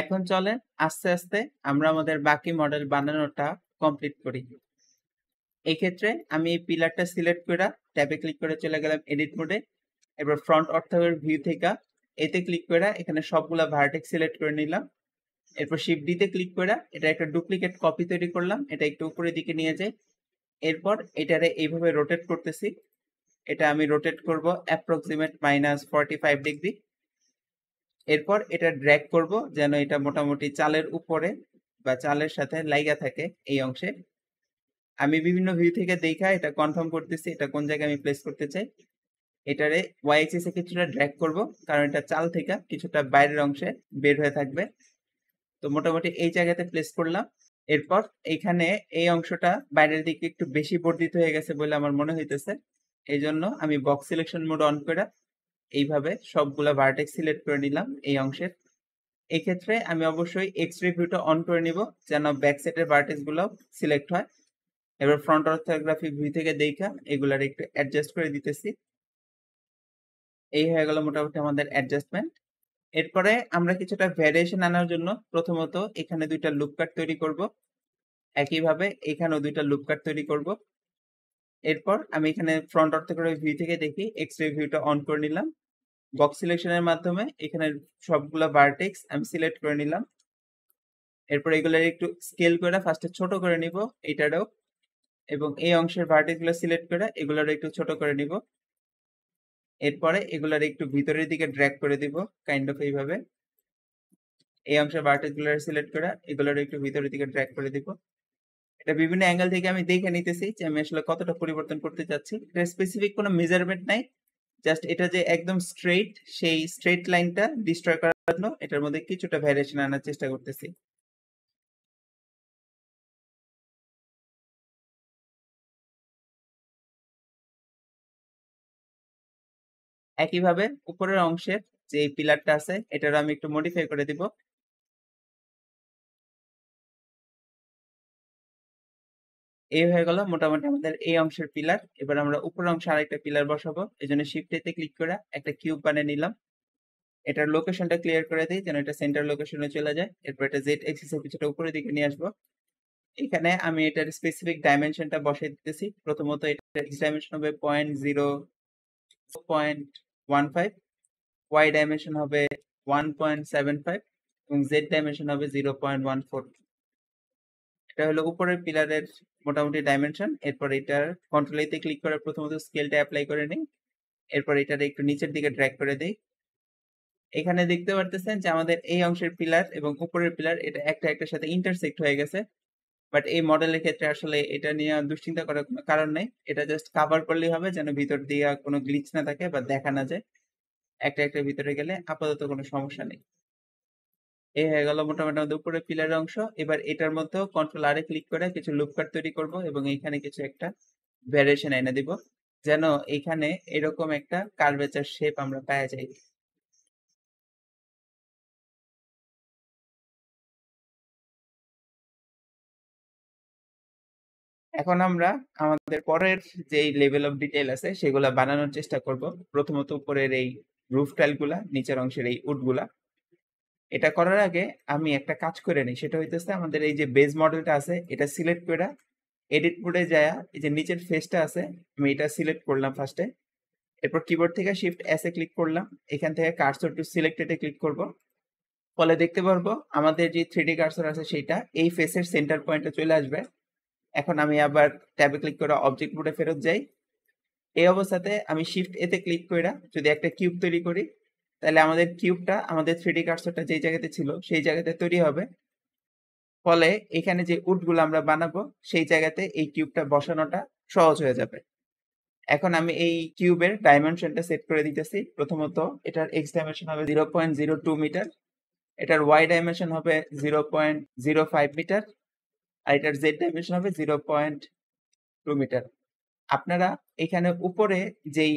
এখন চলেন আস্তে আস্তে আমরা আমাদের বাকি মডেল বানানোটা কমপ্লিট করি এক্ষেত্রে আমি এই পিলারটা সিলেক্ট করে ট্যাবে ক্লিক করে চলে গেলাম এডিট মোডে এবার ফ্রন্ট অর্থাগের ভিউ থেকে এতে ক্লিক করে এখানে সবগুলা ভার্টেক্স সিলেক্ট করে নিলাম এরপর শিফট ডিতে ক্লিক করে এটা একটা ডুপ্লিকেট কপি তৈরি করলাম এটা একটু উপরের দিকে নিয়ে যাই এরপর এটারে এইভাবে রোটেট করতেছি এটা আমি রোটেট করব approximate minus forty five degree এরপর এটা ড্র্যাগ করব যেন এটা মোটামুটি চালের উপরে বা চালের সাথে লাইগা থাকে এই অংশে আমি বিভিন্ন ভিউ থেকে দেখা এটা কনফার্ম করতেছি এটা কোন জায়গায় আমি প্লেস করতে চাই এটারে ওয়াই এক্সিসে কিছুটা ড্র্যাগ করব কারণ এটা চাল থেকে কিছুটা বাইরের অংশে বের হয়ে থাকবে তো মোটামুটি এই জায়গাতে প্লেস করলাম এরপর এখানে এই অংশটা বাইরের দিকে একটু বেশি বর্ধিত হয়ে গেছে বলে আমার মনে হইতেছে এই জন্য আমি বক্স সিলেকশন মোড অন করে এইভাবে সবগুলা ভার্টেক্স সিলেক্ট করে নিলাম এই অংশের এক্ষেত্রে আমি অবশ্যই এক্স রে ভিউটা অন করে নিব যেন ব্যাক সাইডের ভার্টেক্স গুলো সিলেক্ট হয় এবার ফ্রন্ট অর্থোগ্রাফি ভিউ থেকে দেখা এগুলার একটু অ্যাডজাস্ট করে দিতেছি এই হয়ে গেল মোটামুটি আমাদের অ্যাডজাস্টমেন্ট এরপরে আমরা কিছুটা ভ্যারিয়েশন আনার জন্য প্রথমত এখানে দুইটা লুপ কাট তৈরি করব একইভাবে এখানেও দুইটা লুপ কাট তৈরি করব এরপর আমি এখানে ফ্রন্ট করে ভিউ থেকে দেখি এক্স রে ভিউটা অন করে নিলাম বক্স সিলেকশনের মাধ্যমে এখানে সবগুলা ভার্টেক্স আমি সিলেক্ট করে নিলাম এরপর এগুলোর একটু স্কেল করে ফার্স্টে ছোট করে নিব এটারও এবং এই অংশের ভার্টেক্সগুলো সিলেক্ট করে এগুলোর একটু ছোট করে নিব এরপরে এগুলোর একটু ভিতরের দিকে ড্র্যাগ করে দিব কাইন্ড অফ এইভাবে এই অংশের ভার্টেক্সগুলো সিলেক্ট করে এগুলোর একটু ভিতরের দিকে ড্র্যাগ করে দিব এটা বিভিন্ন অ্যাঙ্গেল থেকে আমি দেখে নিতেছি যে আমি আসলে কতটা পরিবর্তন করতে চাচ্ছি এটা স্পেসিফিক কোনো মেজারমেন্ট নাই জাস্ট এটা যে একদম স্ট্রেইট সেই স্ট্রেইট লাইনটা ডিস্ট্রয় করার জন্য এটার মধ্যে কিছুটা ভ্যারিয়েশন আনার চেষ্টা করতেছি একইভাবে উপরের অংশের যে পিলারটা আছে এটারও আমি একটু মডিফাই করে দিব এই হয়ে গেল মোটামুটি আমাদের এই অংশের পিলার এবার আমরা উপর অংশে আরেকটা পিলার বসাবো এই জন্য শিফটেতে ক্লিক করে একটা কিউব বানিয়ে নিলাম এটার লোকেশনটা ক্লিয়ার করে দিই যেন এটা সেন্টার লোকেশনে চলে যায় এরপর এটা জেড এর কিছুটা উপরের দিকে নিয়ে আসবো এখানে আমি এটার স্পেসিফিক ডাইমেনশনটা বসাই দিতেছি প্রথমত এটা এক্স ডাইমেনশন হবে point zero point one five Y dimension হবে ওয়ান পয়েন্ট সেভেন ফাইভ এবং জেড ডাইমেনশন হবে জিরো পয়েন্ট ওয়ান ফোর এটা হলো উপরের পিলারের মোটামুটি ডাইমেনশন এরপর এটার কন্ট্রোল এতে ক্লিক করে প্রথমত স্কেলটা অ্যাপ্লাই করে নিই এরপর এটার একটু নিচের দিকে ড্র্যাগ করে দিই এখানে দেখতে পারতেছেন যে আমাদের এই অংশের পিলার এবং উপরের পিলার এটা একটা একটার সাথে ইন্টারসেক্ট হয়ে গেছে বাট এই মডেলের ক্ষেত্রে আসলে এটা নিয়ে দুশ্চিন্তা করার কোনো কারণ নেই এটা জাস্ট কাভার করলেই হবে যেন ভিতর দিয়ে কোনো গ্লিচ না থাকে বা দেখা না যায় একটা একটা ভিতরে গেলে আপাতত কোনো সমস্যা নেই এই হয়ে গেল মোটামুটি আমাদের উপরে পিলার অংশ এবার এটার মধ্যেও কন্ট্রোল আরে ক্লিক করে কিছু লুপ কাট তৈরি করব এবং এখানে কিছু একটা ভ্যারিয়েশন এনে দিব যেন এখানে এরকম একটা কার্ভেচার শেপ আমরা পাওয়া যাই এখন আমরা আমাদের পরের যে লেভেল অফ ডিটেল আছে সেগুলা বানানোর চেষ্টা করব প্রথমত উপরের এই রুফ টাইলগুলা নিচের অংশের এই উডগুলা এটা করার আগে আমি একটা কাজ করে নিই সেটা হইতেছে আমাদের এই যে বেজ মডেলটা আছে এটা সিলেক্ট করে এডিট মোডে যায় এই যে নিচের ফেসটা আছে আমি এটা সিলেক্ট করলাম ফার্স্টে এরপর কিবোর্ড থেকে শিফট এস এ ক্লিক করলাম এখান থেকে কার্সর টু সিলেক্টেডে ক্লিক করব ফলে দেখতে পারবো আমাদের যে থ্রিডি কার্সর আছে সেটা এই ফেসের সেন্টার পয়েন্টে চলে আসবে এখন আমি আবার ট্যাবে ক্লিক করে অবজেক্ট মোডে ফেরত যাই এই অবস্থাতে আমি শিফট এতে ক্লিক করে যদি একটা কিউব তৈরি করি তাহলে আমাদের কিউবটা আমাদের থ্রিডি কার্সরটা যেই জায়গাতে ছিল সেই জায়গাতে তৈরি হবে ফলে এখানে যে উটগুলো আমরা বানাবো সেই জায়গাতে এই কিউবটা বসানোটা সহজ হয়ে যাবে এখন আমি এই কিউবের ডাইমেনশনটা সেট করে দিতেছি প্রথমত এটার এক্স ডাইমেনশন হবে zero point zero two metre এটার ওয়াই ডাইমেনশন হবে zero point zero five metre আর এটার জেড ডাইমেনশন হবে জিরো পয়েন্ট টু মিটার আপনারা এখানে উপরে যেই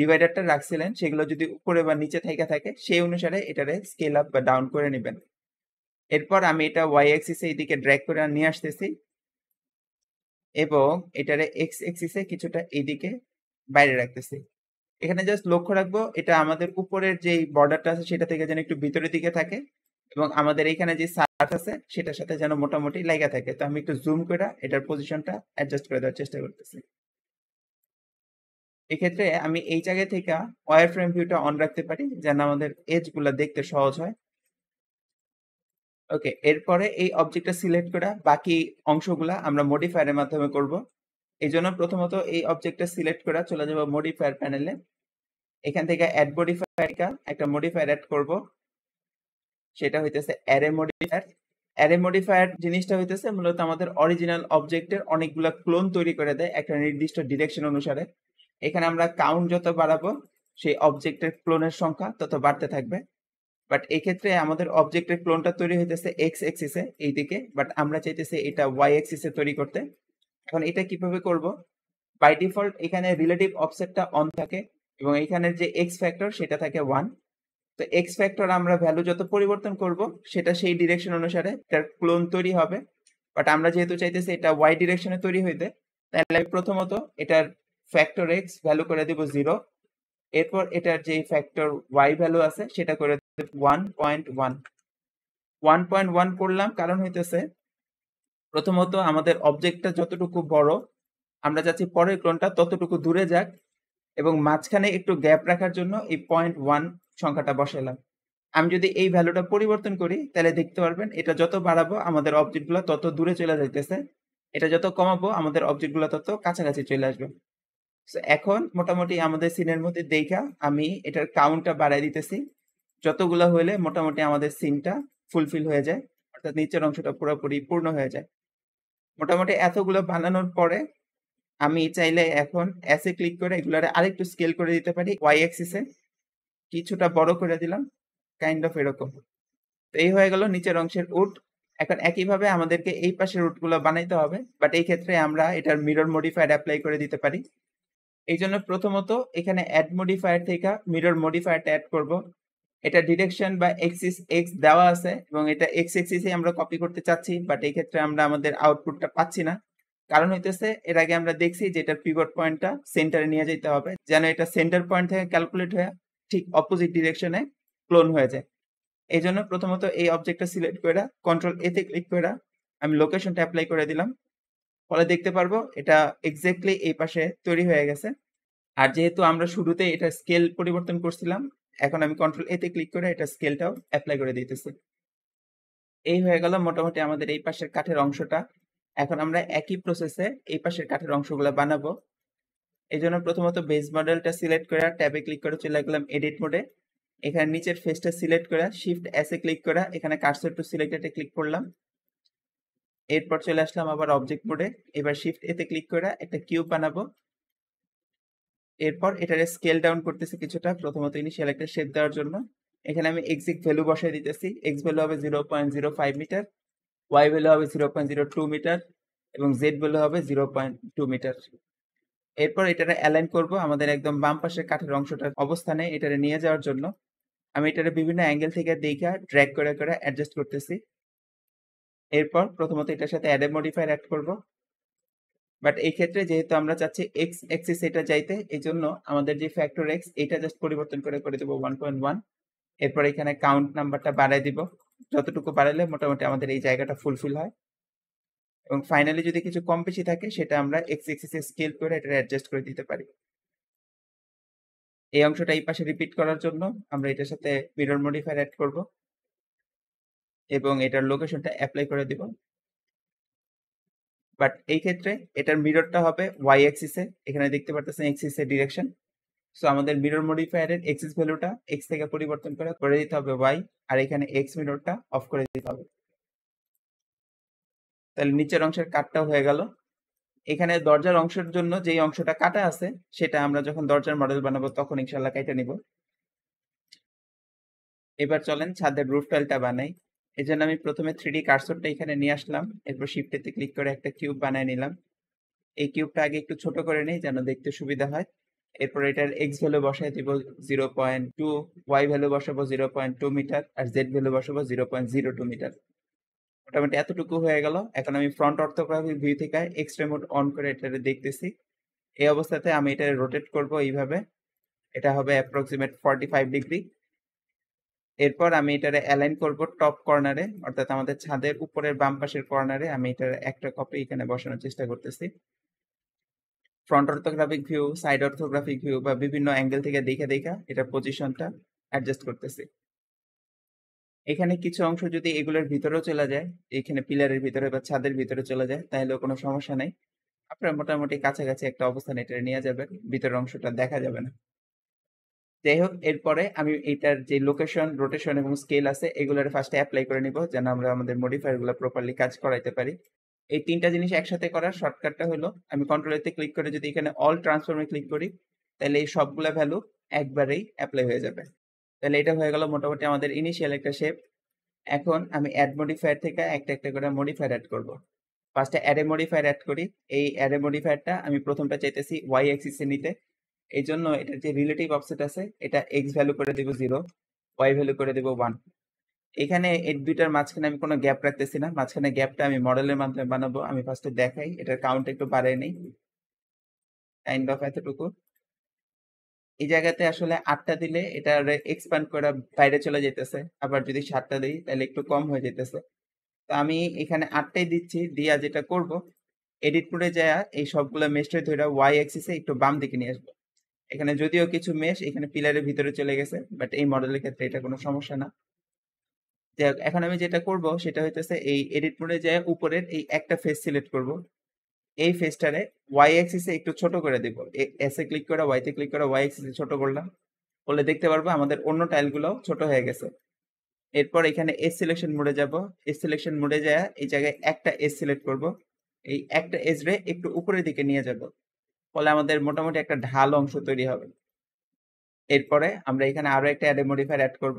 ডিভাইডারটা রাখছিলেন সেগুলো যদি উপরে বা নিচে থেকে থাকে সেই অনুসারে এটারে স্কেল আপ বা ডাউন করে নেবেন এরপর আমি এটা ওয়াই অ্যাক্সিসে এদিকে ড্র্যাগ করে নিয়ে আসতেছি এবং এটারে এক্স অ্যাক্সিসে কিছুটা এইদিকে বাইরে রাখতেছি এখানে জাস্ট লক্ষ্য রাখবো এটা আমাদের উপরের যে বর্ডারটা আছে সেটা থেকে যেন একটু ভিতরের দিকে থাকে এবং আমাদের এখানে যে সার্চ আছে সেটার সাথে যেন মোটামুটি লাগা থাকে তো আমি একটু জুম করে এটার পজিশনটা অ্যাডজাস্ট করে দেওয়ার চেষ্টা করতেছি এক্ষেত্রে আমি এই জায়গা থেকে ওয়ার ফ্রেম ভিউটা অন রাখতে পারি যেন আমাদের এজ গুলা দেখতে সহজ হয় ওকে এরপরে এই অবজেক্টটা সিলেক্ট করা বাকি অংশগুলা আমরা মডিফায়ারের মাধ্যমে করব এই জন্য প্রথমত এই অবজেক্টটা সিলেক্ট করা চলে যাব মডিফায়ার প্যানেলে এখান থেকে অ্যাড মডিফায়ারটা একটা মডিফায়ার অ্যাড করব সেটা হইতেছে অ্যারে মডিফায়ার অ্যারে মডিফায়ার জিনিসটা হইতেছে মূলত আমাদের অরিজিনাল অবজেক্টের অনেকগুলা ক্লোন তৈরি করে দেয় একটা নির্দিষ্ট ডিরেকশন অনুসারে এখানে আমরা কাউন্ট যত বাড়াবো সেই অবজেক্টের ক্লোনের সংখ্যা তত বাড়তে থাকবে বাট এক্ষেত্রে আমাদের অবজেক্টের ক্লোনটা তৈরি হইতেছে এক্স এক্সিসে দিকে বাট আমরা চাইতেছি এটা ওয়াই এক্সিসে তৈরি করতে এখন এটা কিভাবে করব বাই ডিফল্ট এখানে রিলেটিভ অফসেটটা অন থাকে এবং এখানের যে এক্স ফ্যাক্টর সেটা থাকে ওয়ান তো এক্স ফ্যাক্টর আমরা ভ্যালু যত পরিবর্তন করব সেটা সেই ডিরেকশন অনুসারে তার ক্লোন তৈরি হবে বাট আমরা যেহেতু চাইতেছি এটা ওয়াই ডিরেকশনে তৈরি হইতে তাহলে প্রথমত এটার ফ্যাক্টর এক্স ভ্যালু করে দেব জিরো এরপর এটার যে ফ্যাক্টর ওয়াই ভ্যালু আছে সেটা করে দেব one point one one point one করলাম কারণ হইতেছে প্রথমত আমাদের অবজেক্টটা যতটুকু বড় আমরা চাচ্ছি পরের ক্লোনটা ততটুকু দূরে যাক এবং মাঝখানে একটু গ্যাপ রাখার জন্য এই পয়েন্ট ওয়ান সংখ্যাটা বসালাম আমি যদি এই ভ্যালুটা পরিবর্তন করি তাহলে দেখতে পারবেন এটা যত বাড়াবো আমাদের অবজেক্টগুলো তত দূরে চলে যাইতেছে এটা যত কমাবো আমাদের অবজেক্টগুলো তত কাছাকাছি চলে আসবে এখন মোটামুটি আমাদের সিনের মধ্যে দেখা আমি এটার কাউন্টটা বাড়াই দিতেছি যতগুলো হইলে মোটামুটি আমাদের সিনটা ফুলফিল হয়ে যায় অর্থাৎ নিচের অংশটা পুরোপুরি পূর্ণ হয়ে যায় মোটামুটি এতগুলো বানানোর পরে আমি চাইলে এখন এসে ক্লিক করে এগুলোরে আরেকটু স্কেল করে দিতে পারি ওয়াই অ্যাক্সিসে কিছুটা বড় করে দিলাম কাইন্ড অফ এরকম তো এই হয়ে গেল নিচের অংশের উট এখন একইভাবে আমাদেরকে এই পাশের উটগুলো বানাইতে হবে বাট এই ক্ষেত্রে আমরা এটার মিরর মডিফাইড অ্যাপ্লাই করে দিতে পারি এই জন্য প্রথমত এখানে অ্যাড মডিফায়ার থেকে মিরর মডিফায়ারটা অ্যাড করব এটা ডিরেকশন বা এক্সিস এক্স দেওয়া আছে এবং এটা এক্স এক্সিসে আমরা কপি করতে চাচ্ছি বাট এই ক্ষেত্রে আমরা আমাদের আউটপুটটা পাচ্ছি না কারণ হইতেছে এর আগে আমরা দেখছি যে এটার পিভট পয়েন্টটা সেন্টারে নিয়ে যেতে হবে যেন এটা সেন্টার পয়েন্ট থেকে ক্যালকুলেট হয়ে ঠিক অপোজিট ডিরেকশনে ক্লোন হয়ে যায় এই জন্য প্রথমত এই অবজেক্টটা সিলেক্ট করে কন্ট্রোল এতে ক্লিক করে আমি লোকেশনটা অ্যাপ্লাই করে দিলাম ফলে দেখতে পারবো এটা এক্স্যাক্টলি এই পাশে তৈরি হয়ে গেছে আর যেহেতু আমরা শুরুতে এটা স্কেল পরিবর্তন করছিলাম এখন আমি কন্ট্রোল এতে ক্লিক করে এটা স্কেলটাও অ্যাপ্লাই করে দিতেছি এই হয়ে গেল মোটামুটি আমাদের এই পাশের কাঠের অংশটা এখন আমরা একই প্রসেসে এই পাশের কাঠের অংশগুলো বানাবো এই জন্য প্রথমত বেস মডেলটা সিলেক্ট করে ট্যাবে ক্লিক করে চলে গেলাম এডিট মোডে এখানে নিচের ফেসটা সিলেক্ট করে শিফট এসে ক্লিক করে এখানে কার্সর টু সিলেক্টেড ক্লিক করলাম এরপর চলে আসলাম আবার অবজেক্ট মোডে এবার শিফট এতে ক্লিক করে একটা কিউব বানাবো এরপর এটার স্কেল ডাউন করতেছি কিছুটা প্রথমত ইনিশিয়াল একটা শেপ দেওয়ার জন্য এখানে আমি এক্স ভ্যালু বসাই দিতেছি এক্স ভ্যালু হবে zero point zero five metre Y value হবে zero point zero two metre এবং জেড ভ্যালু হবে জিরো পয়েন্ট টু মিটার এরপর এটা অ্যালাইন করব আমাদের একদম বাম পাশের কাঠের অংশটার অবস্থানে এটারে নিয়ে যাওয়ার জন্য আমি এটারে বিভিন্ন অ্যাঙ্গেল থেকে দেখা ড্র্যাগ করে করে অ্যাডজাস্ট করতেছি এরপর প্রথমত এটার সাথে অ্যাড মডিফায়ার অ্যাড করব বাট এই ক্ষেত্রে যেহেতু আমরা চাচ্ছি এক্স এক্সিস এটা যাইতে এই জন্য আমাদের যে ফ্যাক্টর এক্স এটা জাস্ট পরিবর্তন করে করে দেবো ওয়ান পয়েন্ট ওয়ান এরপর এখানে কাউন্ট নাম্বারটা বাড়াই দিব যতটুকু বাড়ালে মোটামুটি আমাদের এই জায়গাটা ফুলফিল হয় এবং ফাইনালি যদি কিছু কম বেশি থাকে সেটা আমরা এক্স এর স্কেল করে এটা অ্যাডজাস্ট করে দিতে পারি এই অংশটা এই পাশে রিপিট করার জন্য আমরা এটার সাথে মিরর মডিফায়ার অ্যাড করব এবং এটার লোকেশনটা অ্যাপ্লাই করে দিব বাট এই ক্ষেত্রে এটার মিররটা হবে ওয়াই এক্সিসে এখানে দেখতে পারতেছেন এক্সিসে ডিরেকশন সো আমাদের মিরর মডিফায়ারের এক্সিস ভ্যালুটা এক্স থেকে পরিবর্তন করে করে দিতে হবে ওয়াই আর এখানে এক্স মিররটা অফ করে দিতে হবে তাহলে নিচের অংশের কাটটা হয়ে গেল এখানে দরজার অংশের জন্য যে অংশটা কাটা আছে সেটা আমরা যখন দরজার মডেল বানাবো তখন ইনশাল্লাহ কেটে নিব এবার চলেন ছাদের রুফ টাইলটা বানাই এই জন্য আমি প্রথমে থ্রি ডি কার্সরটা এখানে নিয়ে আসলাম এরপর শিফটেতে ক্লিক করে একটা কিউব বানিয়ে নিলাম এই কিউবটা আগে একটু ছোট করে নেই যেন দেখতে সুবিধা হয় এরপর এটার এক্স ভ্যালু বসাই দিব zero point two Y value বসাবো জিরো পয়েন্ট টু মিটার আর জেড ভ্যালু বসাবো zero point zero two metre মোটামুটি এতটুকু হয়ে গেল এখন আমি ফ্রন্ট অর্থোগ্রাফিক ভিউ থেকে এক্স রিমোট অন করে এটা দেখতেছি এই অবস্থাতে আমি এটা রোটেট করব এইভাবে এটা হবে অ্যাপ্রক্সিমেট ফর্টি ফাইভ ডিগ্রি এরপর আমি এটারে অ্যালাইন করব টপ কর্নারে অর্থাৎ আমাদের ছাদের উপরের বাম পাশের কর্নারে আমি এটার একটা কপি এখানে বসানোর চেষ্টা করতেছি front orthographic view side orthographic view বা বিভিন্ন অ্যাঙ্গেল থেকে দেখে দেখা এটা পজিশনটা অ্যাডজাস্ট করতেছি এখানে কিছু অংশ যদি এগুলোর ভিতরেও চলে যায় এখানে পিলারের ভিতরে বা ছাদের ভিতরে চলে যায় তাহলে কোনো সমস্যা নাই আপনার মোটামুটি কাছাকাছি একটা অবস্থান এটা নিয়ে যাবেন ভিতরের অংশটা দেখা যাবে না যাই হোক এরপরে আমি এটার যে লোকেশন রোটেশন এবং স্কেল আছে এগুলোর ফার্স্টে অ্যাপ্লাই করে নিব যেন আমরা আমাদের মডিফায়ার গুলো প্রপারলি কাজ করাইতে পারি এই তিনটা জিনিস একসাথে করার শর্টকাটটা হলো আমি কন্ট্রোলেতে ক্লিক করে যদি এখানে অল ট্রান্সফর্মে ক্লিক করি তাহলে এই সবগুলা ভ্যালু একবারেই অ্যাপ্লাই হয়ে যাবে তাহলে এটা হয়ে গেল মোটামুটি আমাদের ইনিশিয়াল একটা শেপ এখন আমি অ্যাড মডিফায়ার থেকে একটা একটা করে মডিফায়ার অ্যাড করব ফার্স্টে অ্যাডে মডিফায়ার অ্যাড করি এই অ্যাডে মডিফায়ারটা আমি প্রথমটা চাইতেছি ওয়াই অ্যাক্সিসে নিতে এই জন্য এটার যে রিলেটিভ অফসেট আছে এটা এক্স ভ্যালু করে দেব জিরো ওয়াই ভ্যালু করে দেব ওয়ান এখানে এই দুইটার মাঝখানে আমি কোনো গ্যাপ রাখতেছি না মাঝখানে গ্যাপটা আমি মডেলের মাধ্যমে বানাবো আমি ফার্স্টে দেখাই এটার কাউন্ট একটু বাড়াই নেই কাইন্ড অফ এতটুকু এই জায়গাতে আসলে আটটা দিলে এটা এক্সপ্যান্ড করে বাইরে চলে যেতেছে আবার যদি সাতটা দিই তাহলে একটু কম হয়ে যেতেছে তো আমি এখানে আটটাই দিচ্ছি দিয়া যেটা করব এডিট করে যায় এই সবগুলো মেস্টে ধরে ওয়াই এক্সিসে একটু বাম দিকে নিয়ে আসবো এখানে যদিও কিছু মেশ এখানে পিলারের ভিতরে চলে গেছে বাট এই মডেলের ক্ষেত্রে এটা কোনো সমস্যা না এখন আমি যেটা করব সেটা হইতেছে এই এডিট মোডে যায় উপরের এই একটা ফেস সিলেক্ট করব এই ফেসটারে ওয়াই এ একটু ছোট করে দেব এসে ক্লিক করে ওয়াইতে ক্লিক করে ওয়াই এ ছোট করলাম বলে দেখতে পারবো আমাদের অন্য টাইলগুলো ছোট হয়ে গেছে এরপর এখানে এস সিলেকশন মোডে যাব এস সিলেকশন মোডে যায় এই জায়গায় একটা এস সিলেক্ট করব এই একটা এস রে একটু উপরের দিকে নিয়ে যাব ফলে আমাদের মোটামুটি একটা ঢাল অংশ তৈরি হবে এরপরে আমরা এখানে আরো একটা অ্যাড মডিফায়ার অ্যাড করব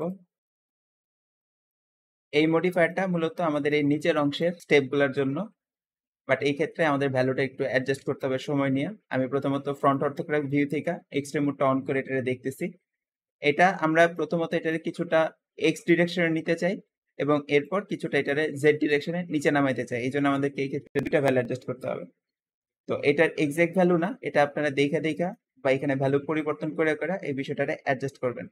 এই মডিফায়ারটা মূলত আমাদের এই নিচের অংশের স্টেপগুলোর জন্য বাট এই ক্ষেত্রে আমাদের ভ্যালুটা একটু অ্যাডজাস্ট করতে হবে সময় নিয়ে আমি প্রথমত ফ্রন্ট করে ভিউ থেকে এক্সট্রিম মোডটা অন করে এটা দেখতেছি এটা আমরা প্রথমত এটারে কিছুটা এক্স ডিরেকশনে নিতে চাই এবং এরপর কিছুটা এটারে জেড ডিরেকশনে নিচে নামাইতে চাই এই জন্য আমাদেরকে এই ক্ষেত্রে দুটা ভ্যালু অ্যাডজাস্ট করতে হবে তো এটার এক্সাক্ট ভ্যালু না এটা আপনারা দেখা দেখা বা এখানে ভ্যালু পরিবর্তন করে করে এই বিষয়টা অ্যাডজাস্ট করবেন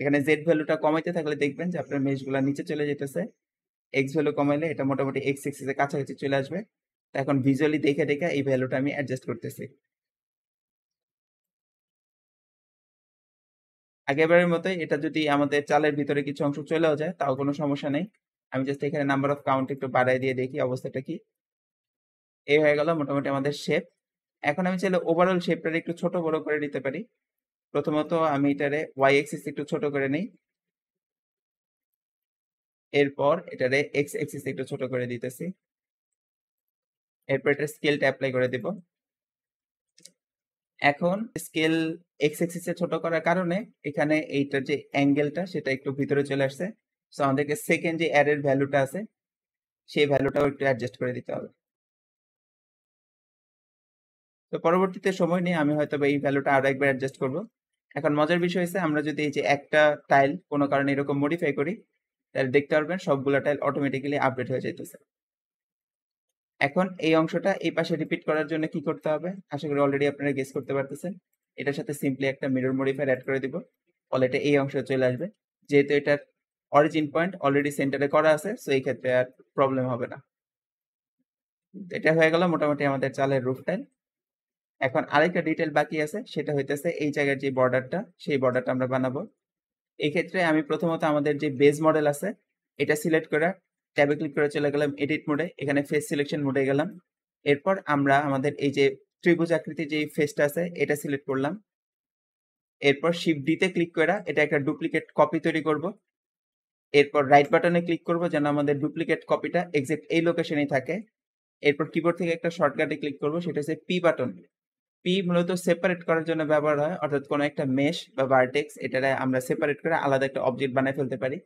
এখানে জেড ভ্যালুটা কমাইতে থাকলে দেখবেন যে আপনার মেশগুলো নিচে চলে যেতেছে এক্স ভ্যালু কমাইলে এটা মোটামুটি এক্স এক্সিসের কাছাকাছি চলে আসবে তো এখন ভিজুয়ালি দেখে দেখে এই ভ্যালুটা আমি অ্যাডজাস্ট করতেছি আগেবারের মতো এটা যদি আমাদের চালের ভিতরে কিছু অংশ চলেও যায় তাও কোনো সমস্যা নেই আমি জাস্ট এখানে নাম্বার অফ কাউন্ট একটু বাড়াই দিয়ে দেখি অবস্থাটা কি এই হয়ে গেল মোটামুটি আমাদের শেপ এখন আমি চাইলে ওভারঅল শেপটার একটু ছোট বড় করে নিতে পারি প্রথমত আমি এটারে ওয়াই এক্সিস একটু ছোট করে নিই এরপর এটারে এক্স এক্সিস একটু ছোট করে দিতেছি এরপর এটা স্কেলটা অ্যাপ্লাই করে দিব এখন স্কেল এক্স এক্সিস এ ছোট করার কারণে এখানে এইটার যে অ্যাঙ্গেলটা সেটা একটু ভিতরে চলে আসছে সো আমাদেরকে সেকেন্ড যে অ্যারের ভ্যালুটা আছে সেই ভ্যালুটাও একটু অ্যাডজাস্ট করে দিতে হবে তো পরবর্তীতে সময় নিয়ে আমি হয়তো এই ভ্যালুটা আরো একবার অ্যাডজাস্ট করব এখন মজার বিষয় হচ্ছে আমরা যদি এই যে একটা টাইল কোনো কারণে এরকম মডিফাই করি তাহলে দেখতে পারবেন সবগুলো টাইল অটোমেটিক্যালি আপডেট হয়ে যাইতেছে এখন এই অংশটা এই পাশে রিপিট করার জন্য কি করতে হবে আশা করি অলরেডি আপনারা গেস করতে পারতেছেন এটার সাথে সিম্পলি একটা মিরর মডিফায়ার অ্যাড করে দিব ফলে এটা এই অংশে চলে আসবে যেহেতু এটার অরিজিন পয়েন্ট অলরেডি সেন্টারে করা আছে সো এই ক্ষেত্রে আর প্রবলেম হবে না এটা হয়ে গেল মোটামুটি আমাদের চালের রুফ টাইল এখন আরেকটা ডিটেল বাকি আছে সেটা হইতেছে এই জায়গার যে বর্ডারটা সেই বর্ডারটা আমরা বানাবো এক্ষেত্রে আমি প্রথমত আমাদের যে বেজ মডেল আছে এটা সিলেক্ট করে ট্যাবে ক্লিক করে চলে গেলাম এডিট মোডে এখানে ফেস সিলেকশন মোডে গেলাম এরপর আমরা আমাদের এই যে ত্রিভুজ আকৃতির যে ফেসটা আছে এটা সিলেক্ট করলাম এরপর শিপ ডিতে ক্লিক করে এটা একটা ডুপ্লিকেট কপি তৈরি করব এরপর রাইট বাটনে ক্লিক করব যেন আমাদের ডুপ্লিকেট কপিটা এক্সাক্ট এই লোকেশনেই থাকে এরপর কিবোর্ড থেকে একটা শর্টকাটে ক্লিক করব সেটা হচ্ছে পি বাটন পি মূলত সেপারেট করার জন্য ব্যবহার হয় অর্থাৎ কোনো একটা মেশ বা ভার্টেক্স এটা আমরা সেপারেট করে আলাদা একটা অবজেক্ট বানায় ফেলতে পারি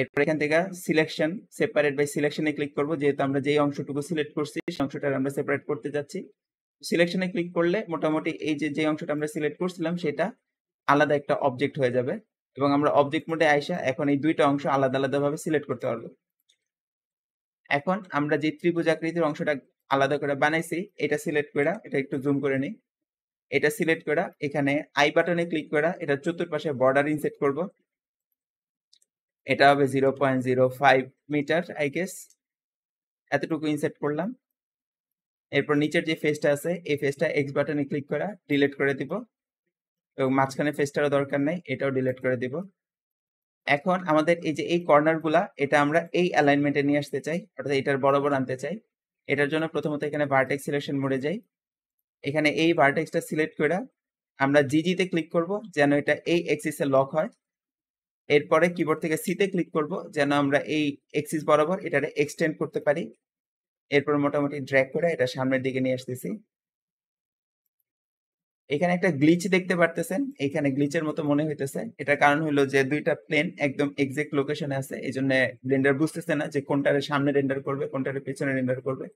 এরপর এখান থেকে সিলেকশন সেপারেট বাই সিলেকশনে ক্লিক করবো যেহেতু আমরা যেই অংশটুকু সিলেক্ট করছি সেই অংশটা আমরা সেপারেট করতে যাচ্ছি সিলেকশনে ক্লিক করলে মোটামুটি এই যে যে অংশটা আমরা সিলেক্ট করছিলাম সেটা আলাদা একটা অবজেক্ট হয়ে যাবে এবং আমরা অবজেক্ট মোডে আইসা এখন এই দুইটা অংশ আলাদা আলাদাভাবে সিলেক্ট করতে পারবো এখন আমরা যে ত্রিভুজ আকৃতির অংশটা আলাদা করে বানাইছি এটা সিলেক্ট করা এটা একটু জুম করে নিই এটা সিলেক্ট করা এখানে আই বাটনে ক্লিক করা এটা চতুর্পাশে বর্ডার ইনসেট করব এটা হবে zero point zero five metre I guess এতটুকু ইনসেট করলাম এরপর নিচের যে ফেসটা আছে এই ফেসটা এক্স বাটনে ক্লিক করা ডিলিট করে দিব এবং মাঝখানে ফেসটারও দরকার নেই এটাও ডিলিট করে দিব এখন আমাদের এই যে এই কর্নারগুলা এটা আমরা এই অ্যালাইনমেন্টে নিয়ে আসতে চাই অর্থাৎ এটার বরাবর আনতে চাই এটার জন্য প্রথমত এখানে ভার্টেক্স সিলেকশন মোডে যাই এখানে এই ভার্টেক্সটা সিলেক্ট করে আমরা জিজিতে ক্লিক করব যেন এটা এই এক্সিসে লক হয় এরপরে কিবোর্ড থেকে সিতে ক্লিক করব যেন আমরা এই এক্সিস বরাবর এটা এক্সটেন্ড করতে পারি এরপর মোটামুটি ড্র্যাগ করে এটা সামনের দিকে নিয়ে আসতেছি এখানে একটা গ্লিচ দেখতে পারতেছেন এখানে গ্লিচের মতো মনে হইতেছে এটার কারণ হলো যে দুইটা প্লেন একদম এক্সাক্ট লোকেশনে আছে এই জন্য ব্লেন্ডার বুঝতেছে না যে কোনটারে সামনে রেন্ডার করবে কোনটারে পেছনে রেন্ডার করবে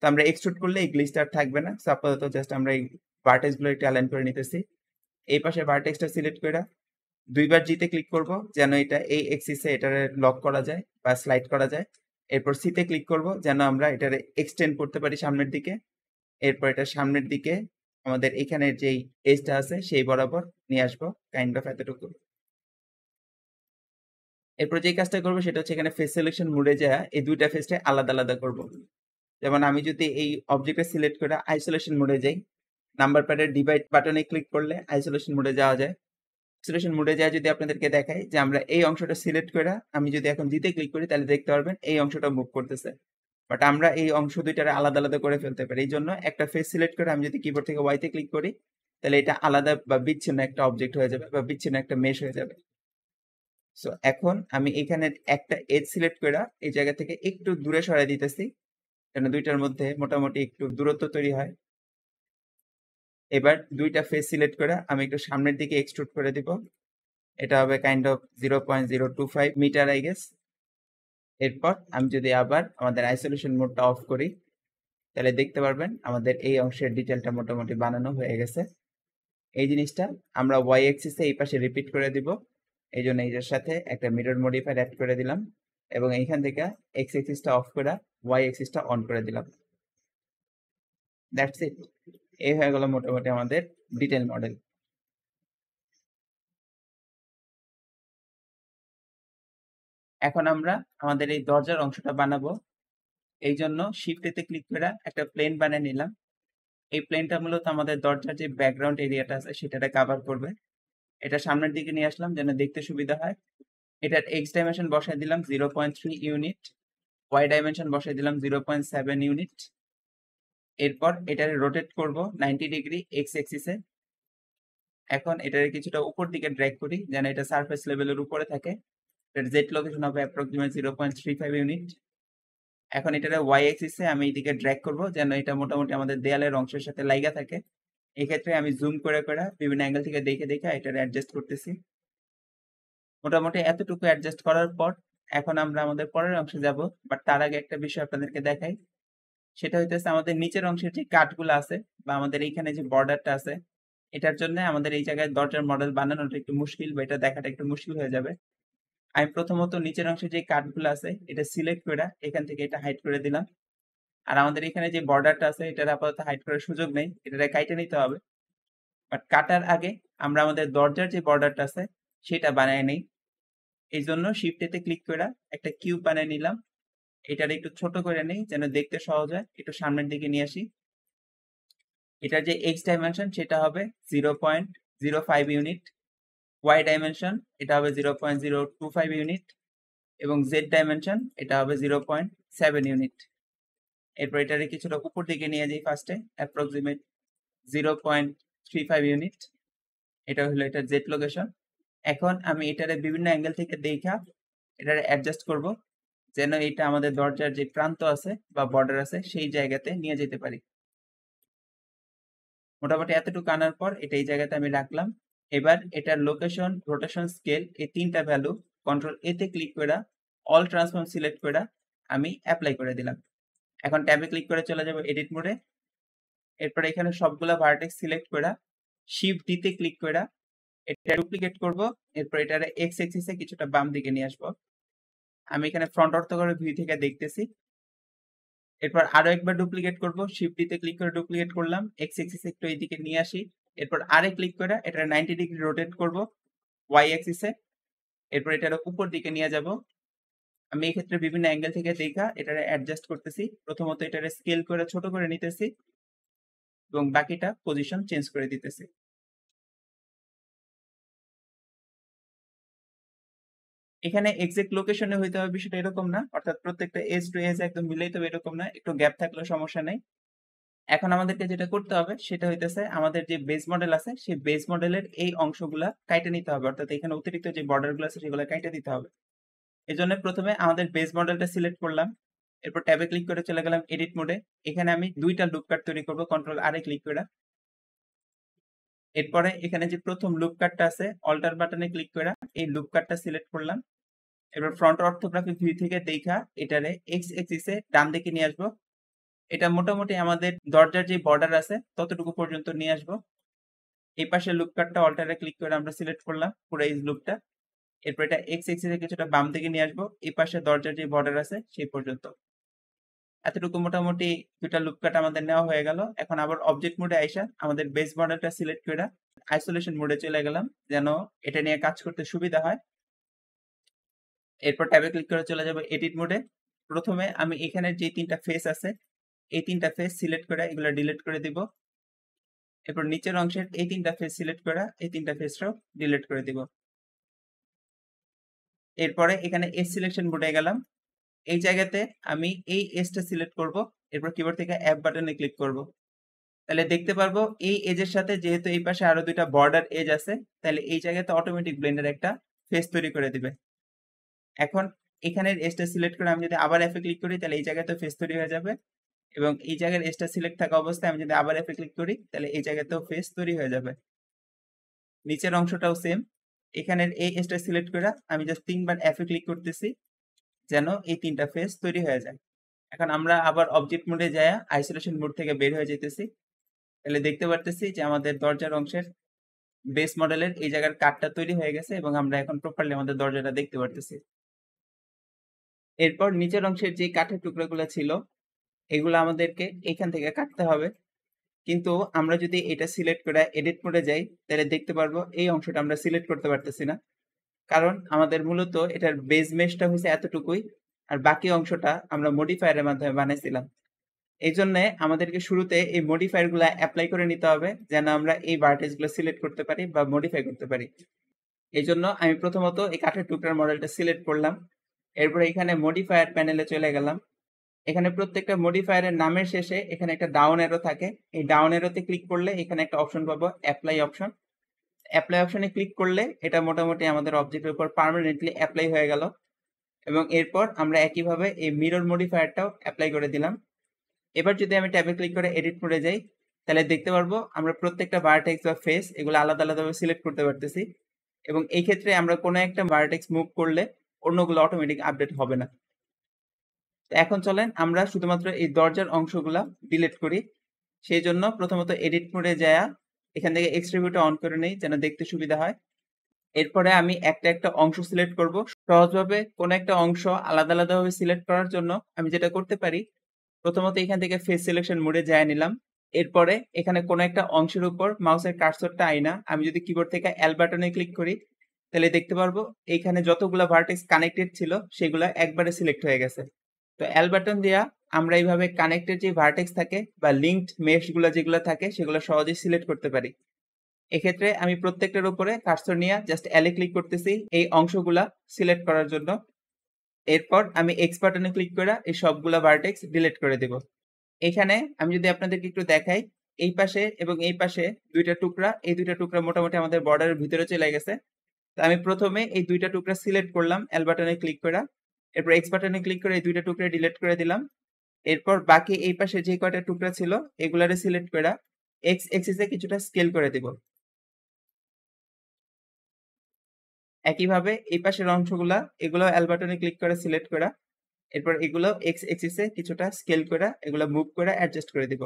তো আমরা এক্সট্রুট করলে এই গ্লিচটা আর থাকবে না আপাতত জাস্ট আমরা এই ভার্টেক্স গুলো একটু অ্যালাইন করে নিতেছি এই পাশে ভার্টেক্সটা সিলেক্ট করে দুইবার জিতে ক্লিক করব যেন এটা এই এক্সিসে এটারে লক করা যায় বা স্লাইড করা যায় এরপর সিতে ক্লিক করব যেন আমরা এটারে এক্সটেন্ড করতে পারি সামনের দিকে এরপর এটা সামনের দিকে আমাদের এখানে যেই এজটা আছে সেই বরাবর নিয়ে আসবো কাইন্ড অফ এতটুকু এরপর যে কাজটা করবো সেটা হচ্ছে এখানে ফেস সিলেকশন মুড়ে যা এই দুইটা ফেসটা আলাদা আলাদা করব যেমন আমি যদি এই অবজেক্টটা সিলেক্ট করে আইসোলেশন মুড়ে যাই নাম্বার প্যাডের ডিভাইড বাটনে ক্লিক করলে আইসোলেশন মুড়ে যাওয়া যায় আইসোলেশন মুড়ে যায় যদি আপনাদেরকে দেখাই যে আমরা এই অংশটা সিলেক্ট করে আমি যদি এখন দিতে ক্লিক করি তাহলে দেখতে পারবেন এই অংশটা মুভ করতেছে বাট আমরা এই অংশ দুইটার আলাদা আলাদা করে ফেলতে পারি এই জন্য একটা ফেস সিলেক্ট করে আমি যদি কিবোর্ড থেকে ওয়াইতে ক্লিক করি তাহলে এটা আলাদা বা বিচ্ছিন্ন একটা অবজেক্ট হয়ে যাবে বা বিচ্ছিন্ন একটা মেশ হয়ে যাবে সো এখন আমি এখানে একটা এজ সিলেক্ট করে এই জায়গা থেকে একটু দূরে সরাই দিতেছি কেন দুইটার মধ্যে মোটামুটি একটু দূরত্ব তৈরি হয় এবার দুইটা ফেস সিলেক্ট করে আমি একটু সামনের দিকে এক্সট্রুট করে দিব এটা হবে kind of zero point zero two five metre I guess এরপর আমি যদি আবার আমাদের আইসোলেশন মোডটা অফ করি তাহলে দেখতে পারবেন আমাদের এই অংশের ডিটেলটা মোটামুটি বানানো হয়ে গেছে এই জিনিসটা আমরা ওয়াই এক্সিসে এই পাশে রিপিট করে দিব এই জন্য এইটার সাথে একটা মিরর মডিফায়ার অ্যাড করে দিলাম এবং এইখান থেকে এক্স এক্সিসটা অফ করে ওয়াই এক্সিসটা অন করে দিলাম দ্যাটস ইট এই হয়ে গেল মোটামুটি আমাদের ডিটেল মডেল এখন আমরা আমাদের এই দরজার অংশটা বানাবো এই জন্য শিফটেতে ক্লিক করে একটা প্লেন বানিয়ে নিলাম এই প্লেনটা মূলত আমাদের দরজার যে ব্যাকগ্রাউন্ড এরিয়াটা আছে সেটাটা কাভার করবে এটা সামনের দিকে নিয়ে আসলাম যেন দেখতে সুবিধা হয় এটার এক্স ডাইমেনশন বসাই দিলাম zero point three unit Y dimension বসাই দিলাম জিরো পয়েন্ট সেভেন ইউনিট এরপর এটারে রোটেট করব নাইনটি ডিগ্রি এক্স এক্সিসে এখন এটার কিছুটা উপর দিকে ড্র্যাগ করি যেন এটা সারফেস লেভেলের উপরে থাকে এটার জেড লোকেশন হবে approximate zero point three five unit এখন এটা ওয়াই এক্সিসে আমি এদিকে ড্র্যাক করবো যেন এটা মোটামুটি আমাদের দেয়ালের অংশের সাথে লাইগা থাকে এক্ষেত্রে আমি জুম করে করে বিভিন্ন অ্যাঙ্গেল থেকে দেখে দেখে এটা অ্যাডজাস্ট করতেছি মোটামুটি এতটুকু অ্যাডজাস্ট করার পর এখন আমরা আমাদের পরের অংশে যাব বাট তার আগে একটা বিষয় আপনাদেরকে দেখাই সেটা হইতেছে আমাদের নিচের অংশের যে কাঠগুলো আছে বা আমাদের এইখানে যে বর্ডারটা আছে এটার জন্য আমাদের এই জায়গায় দরজার মডেল বানানোটা একটু মুশকিল বা এটা দেখাটা একটু মুশকিল হয়ে যাবে আমি প্রথমত নিচের অংশে যে কাঠগুলো আছে এটা সিলেক্ট করে এখান থেকে এটা হাইড করে দিলাম আর আমাদের এখানে যে বর্ডারটা আছে এটার আপাতত হাইড করার সুযোগ নেই এটা কাইটে নিতে হবে বাট কাটার আগে আমরা আমাদের দরজার যে বর্ডারটা আছে সেটা বানায় নেই এই জন্য শিফটেতে ক্লিক করে একটা কিউব বানিয়ে নিলাম এটার একটু ছোট করে নেই যেন দেখতে সহজ হয় একটু সামনের দিকে নিয়ে আসি এটার যে এক্স ডাইমেনশন সেটা হবে zero point zero five unit Y dimension এটা হবে zero point zero two five unit এবং জেড ডাইমেনশন এটা হবে জিরো পয়েন্ট সেভেন ইউনিট এরপর এটারে কিছুটা উপর দিকে নিয়ে যাই ফার্স্টে approximate zero point three five unit এটা হলো এটা জেড লোকেশন এখন আমি এটারে বিভিন্ন অ্যাঙ্গেল থেকে দেখা এটারে অ্যাডজাস্ট করব যেন এটা আমাদের দরজার যে প্রান্ত আছে বা বর্ডার আছে সেই জায়গাতে নিয়ে যেতে পারি মোটামুটি এতটুকু আনার পর এটা এই জায়গাতে আমি রাখলাম এবার এটার লোকেশন রোটেশন স্কেল এই তিনটা ভ্যালু কন্ট্রোল এতে ক্লিক করে অল ট্রান্সফর্ম সিলেক্ট করে আমি অ্যাপ্লাই করে দিলাম এখন ট্যাবে ক্লিক করে চলে যাব এডিট মোডে এরপর এখানে সবগুলো ভার্টেক্স সিলেক্ট করে শিফট ডিতে ক্লিক করে এটা ডুপ্লিকেট করব এরপর এটার এক্স এক্সিসে কিছুটা বাম দিকে নিয়ে আসব আমি এখানে ফ্রন্ট অর্থ করে ভিউ থেকে দেখতেছি এরপর আরো একবার ডুপ্লিকেট করব শিফট ডিতে ক্লিক করে ডুপ্লিকেট করলাম এক্স এক্সিসে একটু এইদিকে নিয়ে আসি এরপর আরে ক্লিক করে এটা নাইনটি ডিগ্রি রোটেট করব ওয়াই অ্যাক্সিসে এরপর এটার উপর দিকে নিয়ে যাব আমি এক্ষেত্রে বিভিন্ন অ্যাঙ্গেল থেকে দেখা এটা অ্যাডজাস্ট করতেছি প্রথমত এটার স্কেল করে ছোট করে নিতেছি এবং বাকিটা পজিশন চেঞ্জ করে দিতেছি এখানে এক্সাক্ট লোকেশনে হইতে হবে বিষয়টা এরকম না অর্থাৎ প্রত্যেকটা এজ টু এজ একদম মিলেই তো এরকম না একটু গ্যাপ থাকলে সমস্যা নেই এখন আমাদেরকে যেটা করতে হবে সেটা হইতেছে আমাদের যে বেস মডেল আছে সেই বেস মডেলের এই অংশগুলা কাইটে নিতে হবে অর্থাৎ এখানে অতিরিক্ত যে গুলো আছে সেগুলো কাইটে দিতে হবে এই জন্য প্রথমে আমাদের বেস মডেলটা সিলেক্ট করলাম এরপর ট্যাবে ক্লিক করে চলে গেলাম এডিট মোডে এখানে আমি দুইটা লুপ কাট তৈরি করব কন্ট্রোল আর এ ক্লিক করে এরপরে এখানে যে প্রথম লুপ কাটটা আছে অল্টার বাটনে ক্লিক করে এই লুপ কাটটা সিলেক্ট করলাম এবার ফ্রন্ট অর্থোগ্রাফি ভিউ থেকে দেখা এটারে এক্স এক্সিসে ডান দিকে নিয়ে আসবো এটা মোটামুটি আমাদের দরজার যে বর্ডার আছে ততটুকু পর্যন্ত নিয়ে আসবো এই পাশে লুপ অল্টারে ক্লিক করে আমরা সিলেক্ট করলাম পুরো এই লুপটা এরপর এটা এক্স এক্সিসে কিছুটা বাম থেকে নিয়ে আসবো এই পাশে দরজার যে বর্ডার আছে সেই পর্যন্ত এতটুকু মোটামুটি দুটা লুপকাট আমাদের নেওয়া হয়ে গেল এখন আবার অবজেক্ট মোডে আইসা আমাদের বেস বর্ডারটা সিলেক্ট করে আইসোলেশন মোডে চলে গেলাম যেন এটা নিয়ে কাজ করতে সুবিধা হয় এরপর ট্যাবে ক্লিক করে চলে যাবো এডিট মোডে প্রথমে আমি এখানে যে তিনটা ফেস আছে এই তিনটা ফেস সিলেক্ট করে এগুলো ডিলিট করে দিব এরপর নিচের অংশের এই তিনটা ফেস সিলেক্ট করা এই তিনটা ফেসটাও ডিলিট করে দিব এরপরে এখানে এস সিলেকশন বোর্ডে গেলাম এই জায়গাতে আমি এই এসটা সিলেক্ট করব এরপর কিবোর্ড থেকে অ্যাপ বাটনে ক্লিক করব তাহলে দেখতে পারবো এই এজের সাথে যেহেতু এই পাশে আরো দুইটা বর্ডার এজ আছে তাহলে এই জায়গাতে অটোমেটিক ব্লেন্ডার একটা ফেস তৈরি করে দিবে এখন এখানের এসটা সিলেক্ট করে আমি যদি আবার অ্যাপে ক্লিক করি তাহলে এই জায়গাতে ফেস তৈরি হয়ে যাবে এবং এই জায়গার এসটা সিলেক্ট থাকা অবস্থায় আমি যদি আবার এফে ক্লিক করি তাহলে এই জায়গাতেও ফেস তৈরি হয়ে যাবে নিচের অংশটাও সেম এখানের এই এসটা সিলেক্ট করে আমি জাস্ট তিনবার এফে ক্লিক করতেছি যেন এই তিনটা ফেস তৈরি হয়ে যায় এখন আমরা আবার অবজেক্ট মোডে যায় আইসোলেশন মোড থেকে বের হয়ে যেতেছি তাহলে দেখতে পারতেছি যে আমাদের দরজার অংশের বেস মডেলের এই জায়গার কাঠটা তৈরি হয়ে গেছে এবং আমরা এখন প্রপারলি আমাদের দরজাটা দেখতে পারতেছি এরপর নিচের অংশের যে কাঠের টুকরোগুলো ছিল এগুলো আমাদেরকে এখান থেকে কাটতে হবে কিন্তু আমরা যদি এটা সিলেক্ট করে এডিট করে যাই তাহলে দেখতে পারবো এই অংশটা আমরা সিলেক্ট করতে পারতেছি না কারণ আমাদের মূলত এটার বেজ মেশটা হয়েছে এতটুকুই আর বাকি অংশটা আমরা মডিফায়ারের মাধ্যমে বানাইছিলাম এই জন্যে আমাদেরকে শুরুতে এই মডিফায়ারগুলো অ্যাপ্লাই করে নিতে হবে যেন আমরা এই ভার্টেজগুলো সিলেক্ট করতে পারি বা মডিফাই করতে পারি এই জন্য আমি প্রথমত এই কাঠের টুকরার মডেলটা সিলেক্ট করলাম এরপরে এখানে মডিফায়ার প্যানেলে চলে গেলাম এখানে প্রত্যেকটা মডিফায়ারের নামের শেষে এখানে একটা ডাউন এরো থাকে এই ডাউন এরোতে ক্লিক করলে এখানে একটা অপশন পাবো অ্যাপ্লাই অপশন অ্যাপ্লাই অপশনে ক্লিক করলে এটা মোটামুটি আমাদের অবজেক্টের উপর পারমানেন্টলি অ্যাপ্লাই হয়ে গেল এবং এরপর আমরা একইভাবে এই মিরর মডিফায়ারটাও অ্যাপ্লাই করে দিলাম এবার যদি আমি ট্যাবে ক্লিক করে এডিট মোডে যাই তাহলে দেখতে পারবো আমরা প্রত্যেকটা ভার্টেক্স বা ফেস এগুলো আলাদা আলাদাভাবে সিলেক্ট করতে পারতেছি এবং এই ক্ষেত্রে আমরা কোনো একটা ভার্টেক্স মুভ করলে অন্যগুলো অটোমেটিক আপডেট হবে না তো এখন চলেন আমরা শুধুমাত্র এই দরজার অংশগুলা ডিলিট করি সেই জন্য প্রথমত এডিট মোডে যায়া এখান থেকে এক্সট্রিবিউটা অন করে নেই যেন দেখতে সুবিধা হয় এরপরে আমি একটা একটা অংশ সিলেক্ট করব সহজভাবে কোন একটা অংশ আলাদা আলাদাভাবে সিলেক্ট করার জন্য আমি যেটা করতে পারি প্রথমত এখান থেকে ফেস সিলেকশন মোডে যায় নিলাম এরপরে এখানে কোন একটা অংশের উপর মাউসের কার্সরটা আই না আমি যদি কিবোর্ড থেকে এল বাটনে ক্লিক করি তাহলে দেখতে পারবো এখানে যতগুলো ভার্টেক্স কানেক্টেড ছিল সেগুলো একবারে সিলেক্ট হয়ে গেছে তো এল বাটন দেওয়া আমরা এইভাবে কানেক্টেড যে ভার্টেক্স থাকে বা লিঙ্কড মেশগুলো যেগুলো থাকে সেগুলো সহজেই সিলেক্ট করতে পারি এক্ষেত্রে আমি প্রত্যেকটার উপরে কার্সর নিয়ে জাস্ট এলে ক্লিক করতেছি এই অংশগুলা সিলেক্ট করার জন্য এরপর আমি এক্স বাটনে ক্লিক করে এই সবগুলা ভার্টেক্স ডিলেট করে দেব এখানে আমি যদি আপনাদেরকে একটু দেখাই এই পাশে এবং এই পাশে দুইটা টুকরা এই দুইটা টুকরা মোটামুটি আমাদের বর্ডারের ভিতরে চলে গেছে তো আমি প্রথমে এই দুইটা টুকরা সিলেক্ট করলাম এল বাটনে ক্লিক করা এরপর এক্স বাটনে ক্লিক করে এই দুইটা টুকরা ডিলিট করে দিলাম এরপর বাকি এই পাশে যে কয়টা টুকরা ছিল এগুলারে সিলেক্ট করে এক্স এক্সিসে কিছুটা স্কেল করে দিব একইভাবে এই পাশের অংশগুলা এগুলো এল বাটনে ক্লিক করে সিলেক্ট করা এরপর এগুলো এক্স এক্সিসে কিছুটা স্কেল করে এগুলো মুভ করে অ্যাডজাস্ট করে দিব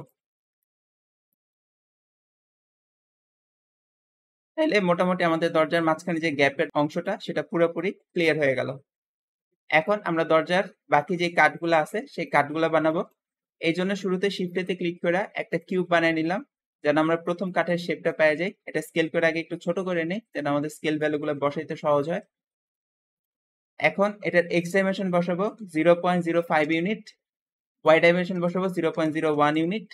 তাহলে মোটামুটি আমাদের দরজার মাঝখানে যে গ্যাপের অংশটা সেটা পুরোপুরি ক্লিয়ার হয়ে গেল এখন আমরা দরজার বাকি যে কাঠগুলো আছে সেই কাঠগুলো বানাবো এই জন্য শুরুতে শিফটেতে ক্লিক করে একটা কিউব বানিয়ে নিলাম যেন আমরা প্রথম কাঠের শেপটা পেয়ে যাই এটা স্কেল করে আগে একটু ছোট করে নিই যেন আমাদের স্কেল ভ্যালুগুলো বসাইতে সহজ হয় এখন এটার এক্স ডাইমেনশন বসাবো zero point zero five unit Y dimension বসাবো zero point zero one unit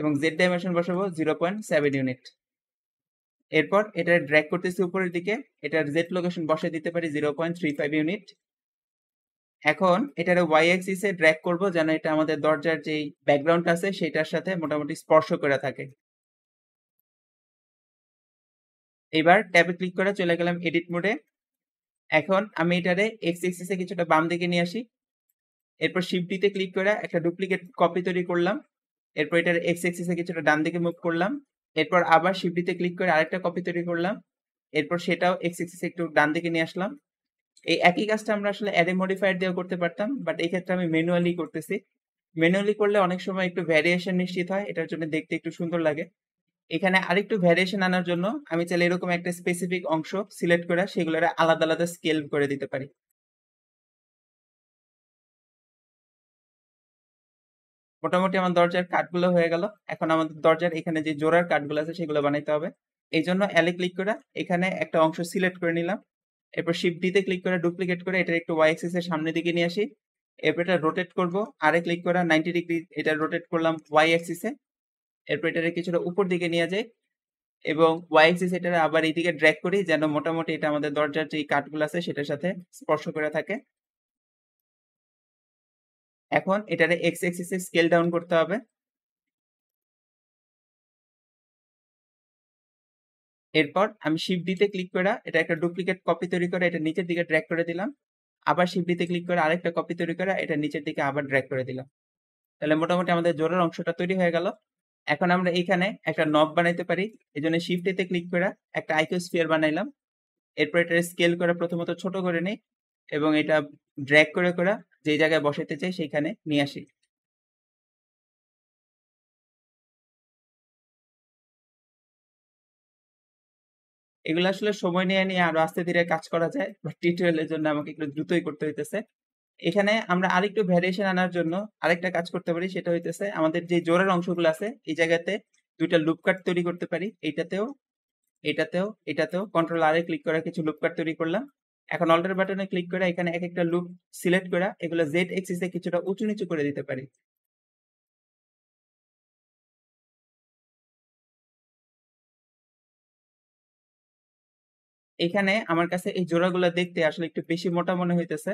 এবং জেড ডাইমেনশন বসাবো জিরো পয়েন্ট সেভেন ইউনিট এরপর এটা ড্র্যাগ করতেছি উপরের দিকে এটার জেড লোকেশন বসে দিতে পারি zero point three five unit এখন এটার ওয়াই এ ড্র্যাগ করব যেন এটা আমাদের দরজার যেই ব্যাকগ্রাউন্ড আছে সেটার সাথে মোটামুটি স্পর্শ করে থাকে এবার ট্যাবে ক্লিক করে চলে গেলাম এডিট মোডে এখন আমি এটারে এক্স এক্সিসে কিছুটা বাম দিকে নিয়ে আসি এরপর শিফটিতে ক্লিক করে একটা ডুপ্লিকেট কপি তৈরি করলাম এরপর এটার এক্স এক্সিসে কিছুটা ডান দিকে মুভ করলাম এরপর আবার শিফটিতে ক্লিক করে আরেকটা কপি তৈরি করলাম এরপর সেটাও এক্স এক্সিসে একটু ডান দিকে নিয়ে আসলাম এই একই কাজটা আমরা আসলে অ্যাডে মডিফাইড দিয়েও করতে পারতাম বাট এই ক্ষেত্রে আমি ম্যানুয়ালি করতেছি ম্যানুয়ালি করলে অনেক সময় একটু ভ্যারিয়েশন নিশ্চিত হয় এটার জন্য দেখতে একটু সুন্দর লাগে এখানে আরেকটু ভ্যারিয়েশন আনার জন্য আমি চাইলে এরকম একটা স্পেসিফিক অংশ সিলেক্ট করে সেগুলোর আলাদা আলাদা স্কেল করে দিতে পারি মোটামুটি আমার দরজার কাঠগুলো হয়ে গেল এখন আমাদের দরজার এখানে যে জোড়ার কাঠগুলো আছে সেগুলো বানাইতে হবে এই জন্য অ্যালে ক্লিক করে এখানে একটা অংশ সিলেক্ট করে নিলাম এরপর শিফট ডিতে ক্লিক করে ডুপ্লিকেট করে এটা একটু ওয়াই এক্সিস এর সামনের দিকে নিয়ে আসি এরপর এটা রোটেট করব আরে ক্লিক করে নাইনটি ডিগ্রি এটা রোটেট করলাম ওয়াই অ্যাক্সিসে এরপর এটাকে কিছুটা উপর দিকে নিয়ে যাই এবং ওয়াই অ্যাক্সিস এটা আবার এইদিকে ড্র্যাগ করি যেন মোটামুটি এটা আমাদের দরজার যে কাঠগুলো আছে সেটার সাথে স্পর্শ করে থাকে এখন এটারে এক্স অ্যাক্সিসে স্কেল ডাউন করতে হবে এরপর আমি শিফট ডিতে ক্লিক করে এটা একটা ডুপ্লিকেট কপি তৈরি করে এটা নিচের দিকে ড্র্যাগ করে দিলাম আবার শিফট ডিতে ক্লিক করে আরেকটা কপি তৈরি করে এটা নিচের দিকে আবার ড্র্যাগ করে দিলাম তাহলে মোটামুটি আমাদের জোরের অংশটা তৈরি হয়ে গেল এখন আমরা এইখানে একটা নব বানাইতে পারি এই জন্য শিফট এতে ক্লিক করে একটা আইকোস্ফিয়ার বানাইলাম এরপর এটা স্কেল করে প্রথমত ছোট করে নিই এবং এটা ড্র্যাগ করে করে যে জায়গায় বসাইতে চাই সেইখানে নিয়ে আসি এগুলো আসলে সময় নিয়ে নিয়ে আরো আস্তে ধীরে কাজ করা যায় বাট টিউটোরিয়ালের জন্য আমাকে একটু দ্রুতই করতে হইতেছে এখানে আমরা আরেকটু ভ্যারিয়েশন আনার জন্য আরেকটা কাজ করতে পারি সেটা হইতেছে আমাদের যে জোরের অংশগুলো আছে এই জায়গাতে দুইটা লুপ কাট তৈরি করতে পারি এইটাতেও এটাতেও এটাতেও কন্ট্রোল আর এ ক্লিক করে কিছু লুপ কাট তৈরি করলাম এখন অল্টার বাটনে ক্লিক করে এখানে এক একটা লুপ সিলেক্ট করে এগুলো জেড এক্সিসে কিছুটা উঁচু নিচু করে দিতে পারি এখানে আমার কাছে এই জোড়াগুলো দেখতে আসলে একটু বেশি মোটা মনে হইতেছে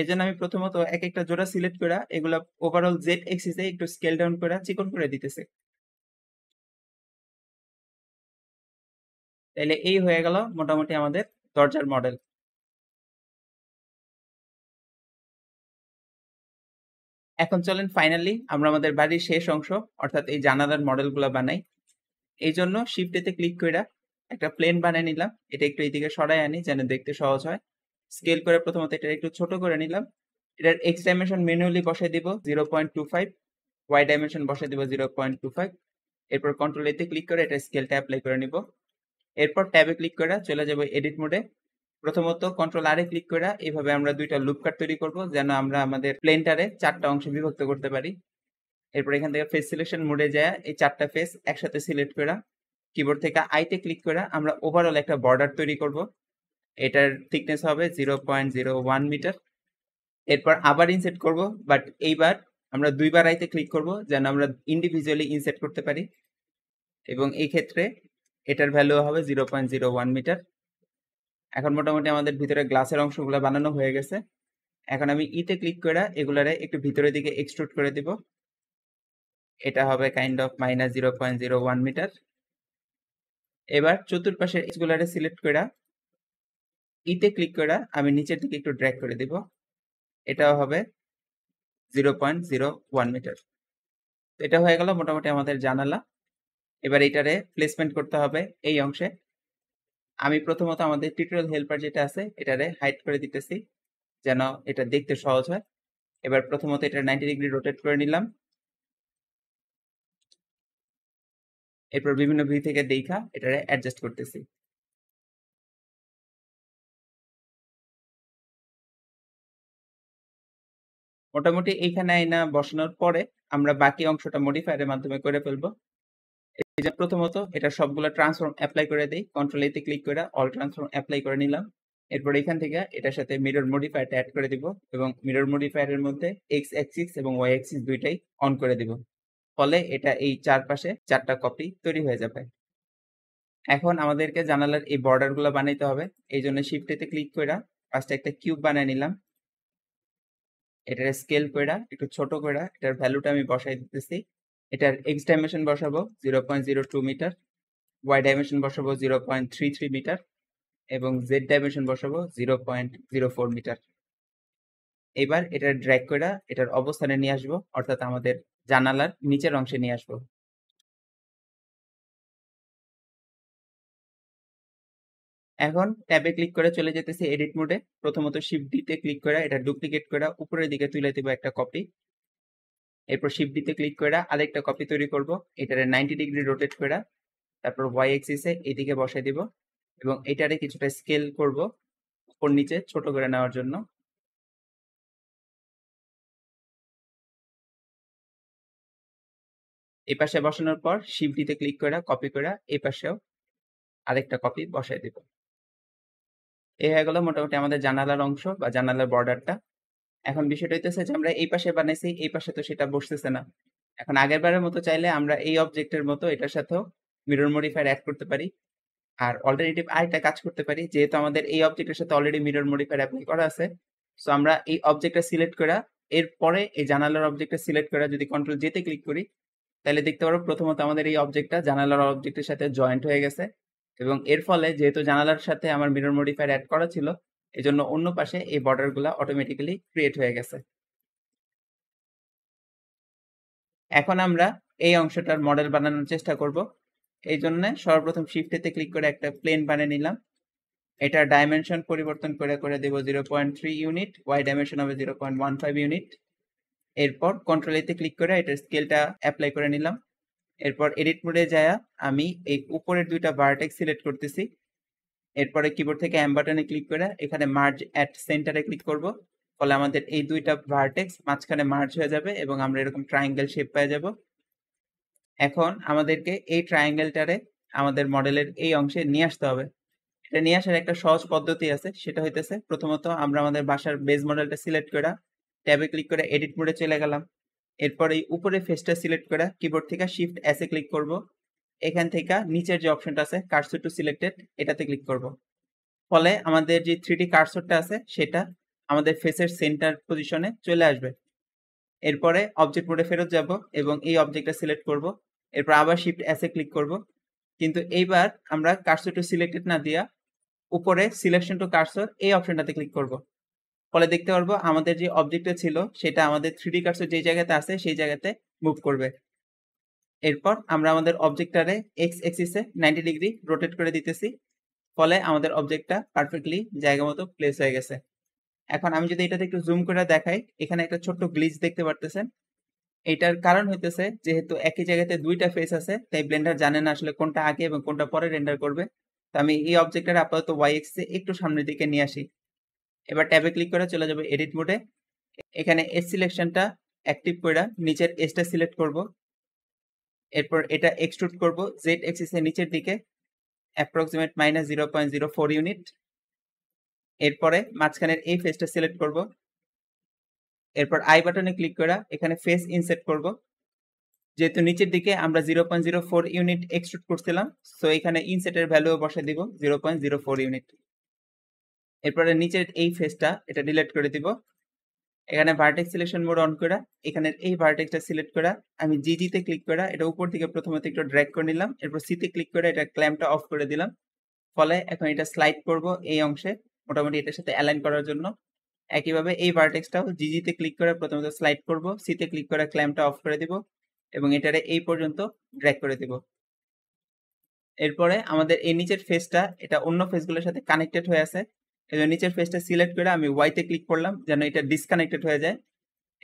এই জন্য আমি প্রথমত এক একটা জোড়া সিলেক্ট করে এগুলা ওভারঅল জেড এক্সিসে একটু স্কেল ডাউন করে চিকন করে দিতেছে তাহলে এই হয়ে গেল মোটামুটি আমাদের দরজার মডেল এখন চলেন ফাইনালি আমরা আমাদের বাড়ির শেষ অংশ অর্থাৎ এই জানালার মডেলগুলো বানাই এই জন্য শিফটেতে ক্লিক করে একটা প্লেন বানিয়ে নিলাম এটা একটু এইদিকে সরাই আনি যেন দেখতে সহজ হয় স্কেল করে প্রথমত এটা একটু ছোট করে নিলাম এটার এক্স ডাইমেনশন ম্যানুয়ালি বসাই দিব zero point two five Y dimension বসাই দিব জিরো পয়েন্ট টু ফাইভ এরপর কন্ট্রোল এতে ক্লিক করে এটা স্কেলটা অ্যাপ্লাই করে নিব এরপর ট্যাবে ক্লিক করে চলে যাব এডিট মোডে প্রথমত কন্ট্রোল আরে ক্লিক করে এইভাবে আমরা দুইটা লুপ কাট তৈরি করব যেন আমরা আমাদের প্লেনটারে চারটা অংশে বিভক্ত করতে পারি এরপর এখান থেকে ফেস সিলেকশন মোডে যায় এই চারটা ফেস একসাথে সিলেক্ট করা কিবোর্ড থেকে আইতে ক্লিক করে আমরা ওভারঅল একটা বর্ডার তৈরি করব এটার থিকনেস হবে zero point zero one metre এরপর আবার ইনসেট করব বাট এইবার আমরা দুইবার আইতে ক্লিক করব যেন আমরা ইন্ডিভিজুয়ালি ইনসেট করতে পারি এবং এই ক্ষেত্রে এটার ভ্যালু হবে zero point zero one metre এখন মোটামুটি আমাদের ভিতরে গ্লাসের অংশগুলো বানানো হয়ে গেছে এখন আমি ইতে e ক্লিক করে এগুলারে একটু ভিতরের দিকে এক্সট্রুট করে দিব এটা হবে kind of minus zero point zero one metre এবার চতুর্পাশের স্কুলারে সিলেক্ট করে ইতে ক্লিক করে আমি নিচের দিকে একটু ড্র্যাগ করে দিব এটাও হবে zero point zero one metre এটা হয়ে গেল মোটামুটি আমাদের জানালা এবার এটারে প্লেসমেন্ট করতে হবে এই অংশে আমি প্রথমত আমাদের টিউটোরিয়াল হেল্পার যেটা আছে এটারে হাইট করে দিতেছি যেন এটা দেখতে সহজ হয় এবার প্রথমত এটা নাইনটি ডিগ্রি রোটেট করে নিলাম এরপর বিভিন্ন ভিউ থেকে দেখা এটা অ্যাডজাস্ট করতেছি মোটামুটি এইখানে আইনা বসানোর পরে আমরা বাকি অংশটা মডিফায়ারের মাধ্যমে করে ফেলবো যে প্রথমত এটা সবগুলো ট্রান্সফর্ম অ্যাপ্লাই করে দেই কন্ট্রোল এতে ক্লিক করে অল ট্রান্সফর্ম অ্যাপ্লাই করে নিলাম এরপর এখান থেকে এটার সাথে মিরর মডিফায়ারটা অ্যাড করে দিব এবং মিরর মডিফায়ারের মধ্যে এক্স অ্যাক্সিস এবং ওয়াই অ্যাক্সিস দুইটাই অন করে দিব ফলে এটা এই চারপাশে চারটা কপি তৈরি হয়ে যাবে এখন আমাদেরকে জানালার এই বর্ডারগুলো বানাইতে হবে এই জন্য শিফটেতে ক্লিক করে ফার্স্টে একটা কিউব বানিয়ে নিলাম এটার স্কেল কইরা একটু ছোট কইরা এটার ভ্যালুটা আমি বসাই দিতেছি এটার এক্স ডাইমেনশন বসাবো zero point zero two metre Y dimension বসাবো zero point three three metre এবং জেড ডাইমেনশন বসাবো zero point zero four metre এবার এটার ড্র্যাগ কইরা এটার অবস্থানে নিয়ে আসবো অর্থাৎ আমাদের জানালার নিচের অংশে নিয়ে আসবো এখন ট্যাবে ক্লিক করে চলে যেতেছে এডিট মোডে প্রথমত শিফট ডিতে ক্লিক করে এটা ডুপ্লিকেট করে উপরের দিকে তুলে দেবো একটা কপি এরপর শিফট ডিতে ক্লিক করে আরেকটা কপি তৈরি করব এটারে নাইনটি ডিগ্রি রোটেট করে তারপর ওয়াই এক্সিসে এদিকে বসাই দিব এবং এটারে কিছুটা স্কেল করব ওপর নিচে ছোট করে নেওয়ার জন্য এই পাশে বসানোর পর শিফটিতে ক্লিক করে কপি করে এই পাশেও আরেকটা কপি বসাই দেব এই হয়ে গেল মোটামুটি আমাদের জানালার অংশ বা জানালার বর্ডারটা এখন বিষয়টা হইতেছে যে আমরা এই পাশে বানাইছি এই পাশে তো সেটা বসতেছে না এখন আগের বারের মতো চাইলে আমরা এই অবজেক্টের মতো এটার সাথেও মিরর মডিফায়ার অ্যাড করতে পারি আর অল্টারনেটিভ আরেকটা কাজ করতে পারি যেহেতু আমাদের এই অবজেক্টের সাথে অলরেডি মিরর মডিফায়ার অ্যাপ্লাই করা আছে সো আমরা এই অবজেক্টটা সিলেক্ট করা এরপরে এই জানালার অবজেক্টটা সিলেক্ট করা যদি কন্ট্রোল জেতে ক্লিক করি তাহলে দেখতে পারো প্রথমত আমাদের এই অবজেক্টটা জানালার অবজেক্টের সাথে জয়েন্ট হয়ে গেছে এবং এর ফলে যেহেতু জানালার সাথে আমার মিরর মডিফায়ার অ্যাড করা ছিল এই জন্য অন্য পাশে এই বর্ডারগুলো অটোমেটিক্যালি ক্রিয়েট হয়ে গেছে এখন আমরা এই অংশটার মডেল বানানোর চেষ্টা করব এই জন্য সর্বপ্রথম শিফটেতে ক্লিক করে একটা প্লেন বানিয়ে নিলাম এটার ডাইমেনশন পরিবর্তন করে করে দেব zero point three unit Y dimension হবে zero point one five unit এরপর কন্ট্রোল এতে ক্লিক করে এটার স্কেলটা অ্যাপ্লাই করে নিলাম এরপর এডিট মোডে যায় আমি এই উপরের দুইটা ভার্টেক্স সিলেক্ট করতেছি এরপরে কিবোর্ড থেকে অ্যাম বাটনে ক্লিক করে এখানে মার্জ অ্যাট সেন্টারে ক্লিক করব ফলে আমাদের এই দুইটা ভার্টেক্স মাঝখানে মার্জ হয়ে যাবে এবং আমরা এরকম ট্রায়াঙ্গেল শেপ পেয়ে যাব এখন আমাদেরকে এই ট্রায়াঙ্গেলটারে আমাদের মডেলের এই অংশে নিয়ে আসতে হবে এটা নিয়ে আসার একটা সহজ পদ্ধতি আছে সেটা হইতেছে প্রথমত আমরা আমাদের বাসার বেস মডেলটা সিলেক্ট করা ট্যাবে ক্লিক করে এডিট মোডে চলে গেলাম এরপর এই উপরে ফেসটা সিলেক্ট করে কিবোর্ড থেকে শিফট এসে ক্লিক করব এখান থেকে নিচের যে অপশনটা আছে কার্সর টু সিলেক্টেড এটাতে ক্লিক করব ফলে আমাদের যে থ্রিডি কার্সরটা আছে সেটা আমাদের ফেসের সেন্টার পজিশনে চলে আসবে এরপরে অবজেক্ট মোডে ফেরত যাব এবং এই অবজেক্টটা সিলেক্ট করব এরপর আবার শিফট এসে ক্লিক করব কিন্তু এইবার আমরা কার্সর টু সিলেক্টেড না দিয়া উপরে সিলেকশন টু কার্সর এই অপশনটাতে ক্লিক করব ফলে দেখতে পারবো আমাদের যে অবজেক্টটা ছিল সেটা আমাদের থ্রি ডি কার্সর যে জায়গাতে আছে সেই জায়গাতে মুভ করবে এরপর আমরা আমাদের অবজেক্টটারে এক্স এক্সিসে নাইনটি ডিগ্রি রোটেট করে দিতেছি ফলে আমাদের অবজেক্টটা পারফেক্টলি জায়গা মতো প্লেস হয়ে গেছে এখন আমি যদি এটাতে একটু জুম করে দেখাই এখানে একটা ছোট্ট গ্লিচ দেখতে পারতেছেন এটার কারণ হইতেছে যেহেতু একই জায়গাতে দুইটা ফেস আছে তাই ব্লেন্ডার জানে না আসলে কোনটা আগে এবং কোনটা পরে রেন্ডার করবে তো আমি এই অবজেক্টটার আপাতত ওয়াই এক্সে একটু সামনের দিকে নিয়ে আসি এবার ট্যাবে ক্লিক করে চলে যাবে এডিট মোডে এখানে এস সিলেকশনটা অ্যাক্টিভ করে নিচের এসটা সিলেক্ট করব এরপর এটা এক্সট্রুট করব জেড এক্সিসের নিচের দিকে approximate minus zero point zero four unit এরপরে মাঝখানের এই ফেসটা সিলেক্ট করব এরপর আই বাটনে ক্লিক করে এখানে ফেস ইনসেট করব যেহেতু নিচের দিকে আমরা zero point zero four unit extrude করছিলাম সো এখানে ইনসেটের ভ্যালুও বসে দিব zero point zero four unit এরপরে নিচের এই ফেসটা এটা ডিলেট করে দিব এখানে ভার্টেক্স সিলেকশন মোড অন করা এখানে এই ভার্টেক্সটা সিলেক্ট করা আমি জি জিতে ক্লিক করা এটা উপর থেকে প্রথমত একটু ড্র্যাগ করে নিলাম এরপর সিতে ক্লিক করে এটা ক্ল্যাম্পটা অফ করে দিলাম ফলে এখন এটা স্লাইড করব এই অংশে মোটামুটি এটার সাথে অ্যালাইন করার জন্য একইভাবে এই ভার্টেক্সটাও জিতে ক্লিক করে প্রথমত স্লাইড করব সিতে ক্লিক করে ক্ল্যাম্পটা অফ করে দিব এবং এটারে এই পর্যন্ত ড্র্যাগ করে দিব এরপরে আমাদের এই নিচের ফেসটা এটা অন্য ফেসগুলোর সাথে কানেক্টেড হয়ে আছে এই নিচের ফেসটা সিলেক্ট করে আমি ওয়াইতে ক্লিক করলাম যেন এটা ডিসকানেক্টেড হয়ে যায়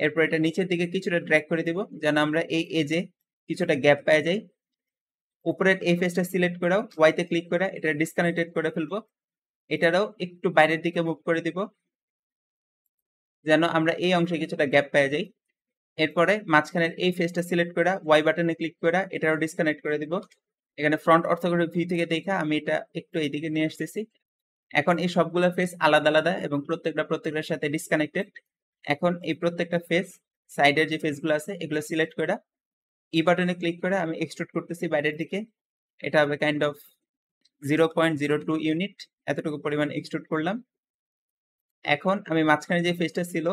এরপর এটা নিচের দিকে কিছুটা ড্র্যাগ করে দিব যেন আমরা এই এজে কিছুটা গ্যাপ পেয়ে যাই উপরের এই ফেসটা সিলেক্ট করাও ওয়াইতে ক্লিক করে এটা ডিসকানেক্টেড করে ফেলবো এটারও একটু বাইরের দিকে মুভ করে দিব যেন আমরা এই অংশে কিছুটা গ্যাপ পেয়ে যাই এরপরে মাঝখানের এই ফেসটা সিলেক্ট করে ওয়াই বাটনে ক্লিক করে এটারও ডিসকানেক্ট করে দিব এখানে ফ্রন্ট অর্থগরিক ভিউ থেকে দেখা আমি এটা একটু এইদিকে নিয়ে আসতেছি এখন এই সবগুলো ফেস আলাদা আলাদা এবং প্রত্যেকটা প্রত্যেকটার সাথে ডিসকানেক্টেড এখন এই প্রত্যেকটা ফেস সাইডের যে ফেসগুলো আছে এগুলো সিলেক্ট করে ই বাটনে ক্লিক করে আমি এক্সট্রুট করতেছি বাইরের দিকে এটা হবে kind of zero point zero two unit এতটুকু পরিমাণ এক্সট্রুট করলাম এখন আমি মাঝখানে যে ফেসটা ছিল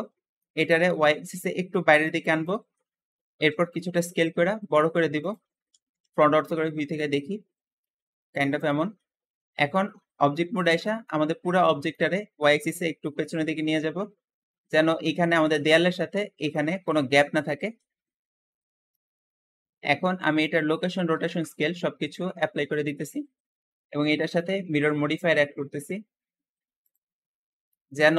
এটারে ওয়াই এক্সিসে একটু বাইরের দিকে আনবো এরপর কিছুটা স্কেল করে বড় করে দিব ফ্রন্ট অর্থ করে ভিউ থেকে দেখি কাইন্ড অফ এমন এখন অবজেক্ট মোড আইসা আমাদের পুরো অবজেক্টারে ওয়াই একটু পেছনের দিকে নিয়ে যাব যেন এখানে আমাদের দেয়ালের সাথে এখানে কোনো গ্যাপ না থাকে এখন আমি এটার লোকেশন রোটেশন স্কেল সবকিছু অ্যাপ্লাই করে দিতেছি এবং এটার সাথে মিরর মডিফায়ার অ্যাড করতেছি যেন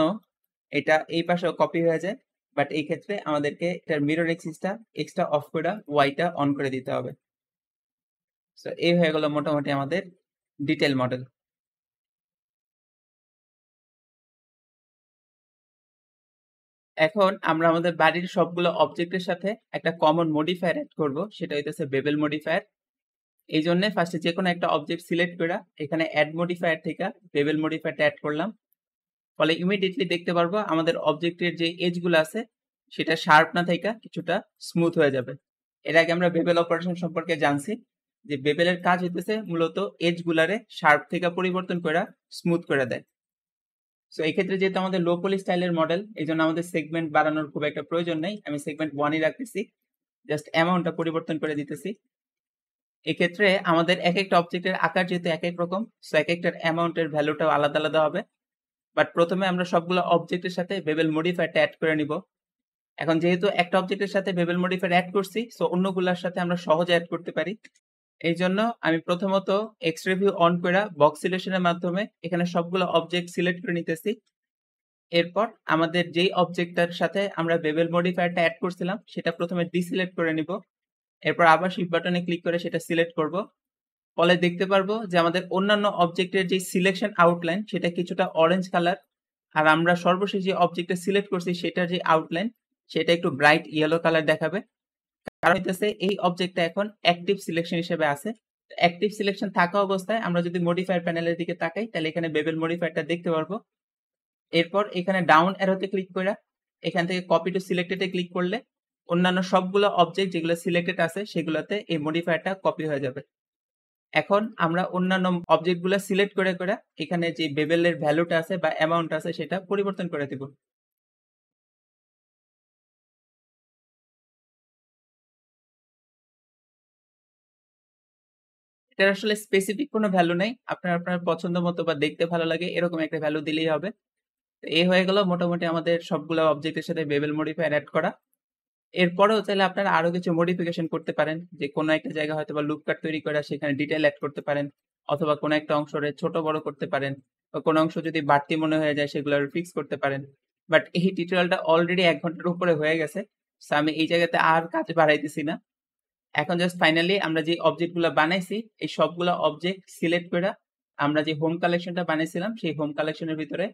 এটা এই পাশেও কপি হয়ে যায় বাট এই ক্ষেত্রে আমাদেরকে এটার মিরর এক্সিসটা এক্সট্রা অফ করে ওয়াইটা অন করে দিতে হবে সো এই হয়ে গেল মোটামুটি আমাদের ডিটেল মডেল এখন আমরা আমাদের বাড়ির সবগুলো অবজেক্টের সাথে একটা কমন মডিফায়ার অ্যাড করব সেটা হইতেছে বেবেল মডিফায়ার এই জন্য ফার্স্টে যে কোনো একটা অবজেক্ট সিলেক্ট করে এখানে অ্যাড মডিফায়ার থেকে বেবেল মডিফায়ারটা অ্যাড করলাম ফলে ইমিডিয়েটলি দেখতে পারবো আমাদের অবজেক্টের যে এজগুলো আছে সেটা শার্প না থেকে কিছুটা স্মুথ হয়ে যাবে এর আগে আমরা বেবেল অপারেশন সম্পর্কে জানছি যে বেবেলের কাজ হইতেছে মূলত এজগুলারে শার্প থেকে পরিবর্তন করে স্মুথ করে দেয় সো এই ক্ষেত্রে যেহেতু আমাদের লোকলি স্টাইলের মডেল এই জন্য আমাদের সেগমেন্ট বাড়ানোর খুব একটা প্রয়োজন নেই আমি সেগমেন্ট ওয়ানই রাখতেছি জাস্ট অ্যামাউন্টটা পরিবর্তন করে দিতেছি এক্ষেত্রে আমাদের এক একটা অবজেক্টের আকার যেহেতু এক এক রকম সো এক একটার অ্যামাউন্টের ভ্যালুটাও আলাদা আলাদা হবে বাট প্রথমে আমরা সবগুলো অবজেক্টের সাথে বেবেল মডিফায়ারটা অ্যাড করে নিব এখন যেহেতু একটা অবজেক্টের সাথে বেবেল মডিফায়ার অ্যাড করছি সো অন্যগুলোর সাথে আমরা সহজে অ্যাড করতে পারি এই জন্য আমি প্রথমত এক্স রেভিউ অন করে বক্স সিলেকশনের মাধ্যমে এখানে সবগুলো অবজেক্ট সিলেক্ট করে নিতেছি এরপর আমাদের যেই অবজেক্টটার সাথে আমরা বেবেল মডিফায়ারটা অ্যাড করছিলাম সেটা প্রথমে ডিসিলেক্ট করে নিব এরপর আবার শিফট বাটনে ক্লিক করে সেটা সিলেক্ট করব ফলে দেখতে পারবো যে আমাদের অন্যান্য অবজেক্টের যে সিলেকশন আউটলাইন সেটা কিছুটা অরেঞ্জ কালার আর আমরা সর্বশেষ যে অবজেক্টটা সিলেক্ট করছি সেটার যে আউটলাইন সেটা একটু ব্রাইট ইয়েলো কালার দেখাবে কারণ হইতেছে এই অবজেক্টটা এখন অ্যাক্টিভ সিলেকশন হিসেবে আছে অ্যাক্টিভ সিলেকশন থাকা অবস্থায় আমরা যদি মডিফায়ার প্যানেলের দিকে তাকাই তাহলে এখানে বেবেল মডিফায়ারটা দেখতে পারবো এরপর এখানে ডাউন অ্যারোতে ক্লিক করে এখান থেকে কপি টু সিলেক্টেডে ক্লিক করলে অন্যান্য সবগুলো অবজেক্ট যেগুলো সিলেক্টেড আছে সেগুলোতে এই মডিফায়ারটা কপি হয়ে যাবে এখন আমরা অন্যান্য অবজেক্টগুলো সিলেক্ট করে করে এখানে যে বেবেলের ভ্যালুটা আছে বা অ্যামাউন্ট আছে সেটা পরিবর্তন করে দিব এটার আসলে স্পেসিফিক কোনো ভ্যালু নেই আপনার আপনার পছন্দ মতো বা দেখতে ভালো লাগে এরকম একটা ভ্যালু দিলেই হবে তো এ হয়ে গেল মোটামুটি আমাদের সবগুলো অবজেক্টের সাথে বেবেল মডিফাই অ্যাড করা এরপরেও চাইলে আপনারা আরো কিছু মডিফিকেশন করতে পারেন যে কোনো একটা জায়গা হয়তো বা লুপ তৈরি করে সেখানে ডিটেল অ্যাড করতে পারেন অথবা কোনো একটা অংশরে ছোট বড় করতে পারেন বা কোনো অংশ যদি বাড়তি মনে হয়ে যায় সেগুলো ফিক্স করতে পারেন বাট এই টিউটোরিয়ালটা অলরেডি এক ঘন্টার উপরে হয়ে গেছে আমি এই জায়গাতে আর কাজ বাড়াইতেছি না এখন জাস্ট ফাইনালি আমরা যে অবজেক্টগুলো বানাইছি এই সবগুলো অবজেক্ট সিলেক্ট করে আমরা যে হোম কালেকশনটা বানিয়েছিলাম সেই হোম কালেকশনের ভিতরে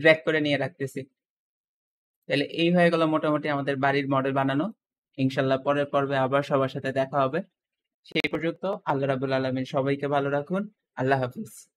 ড্র্যাগ করে নিয়ে রাখতেছি তাহলে এই হয়ে গেল মোটামুটি আমাদের বাড়ির মডেল বানানো ইনশাল্লাহ পরের পর্বে আবার সবার সাথে দেখা হবে সেই পর্যন্ত আল্লাহ রাবুল আলমিন সবাইকে ভালো রাখুন আল্লাহ হাফিজ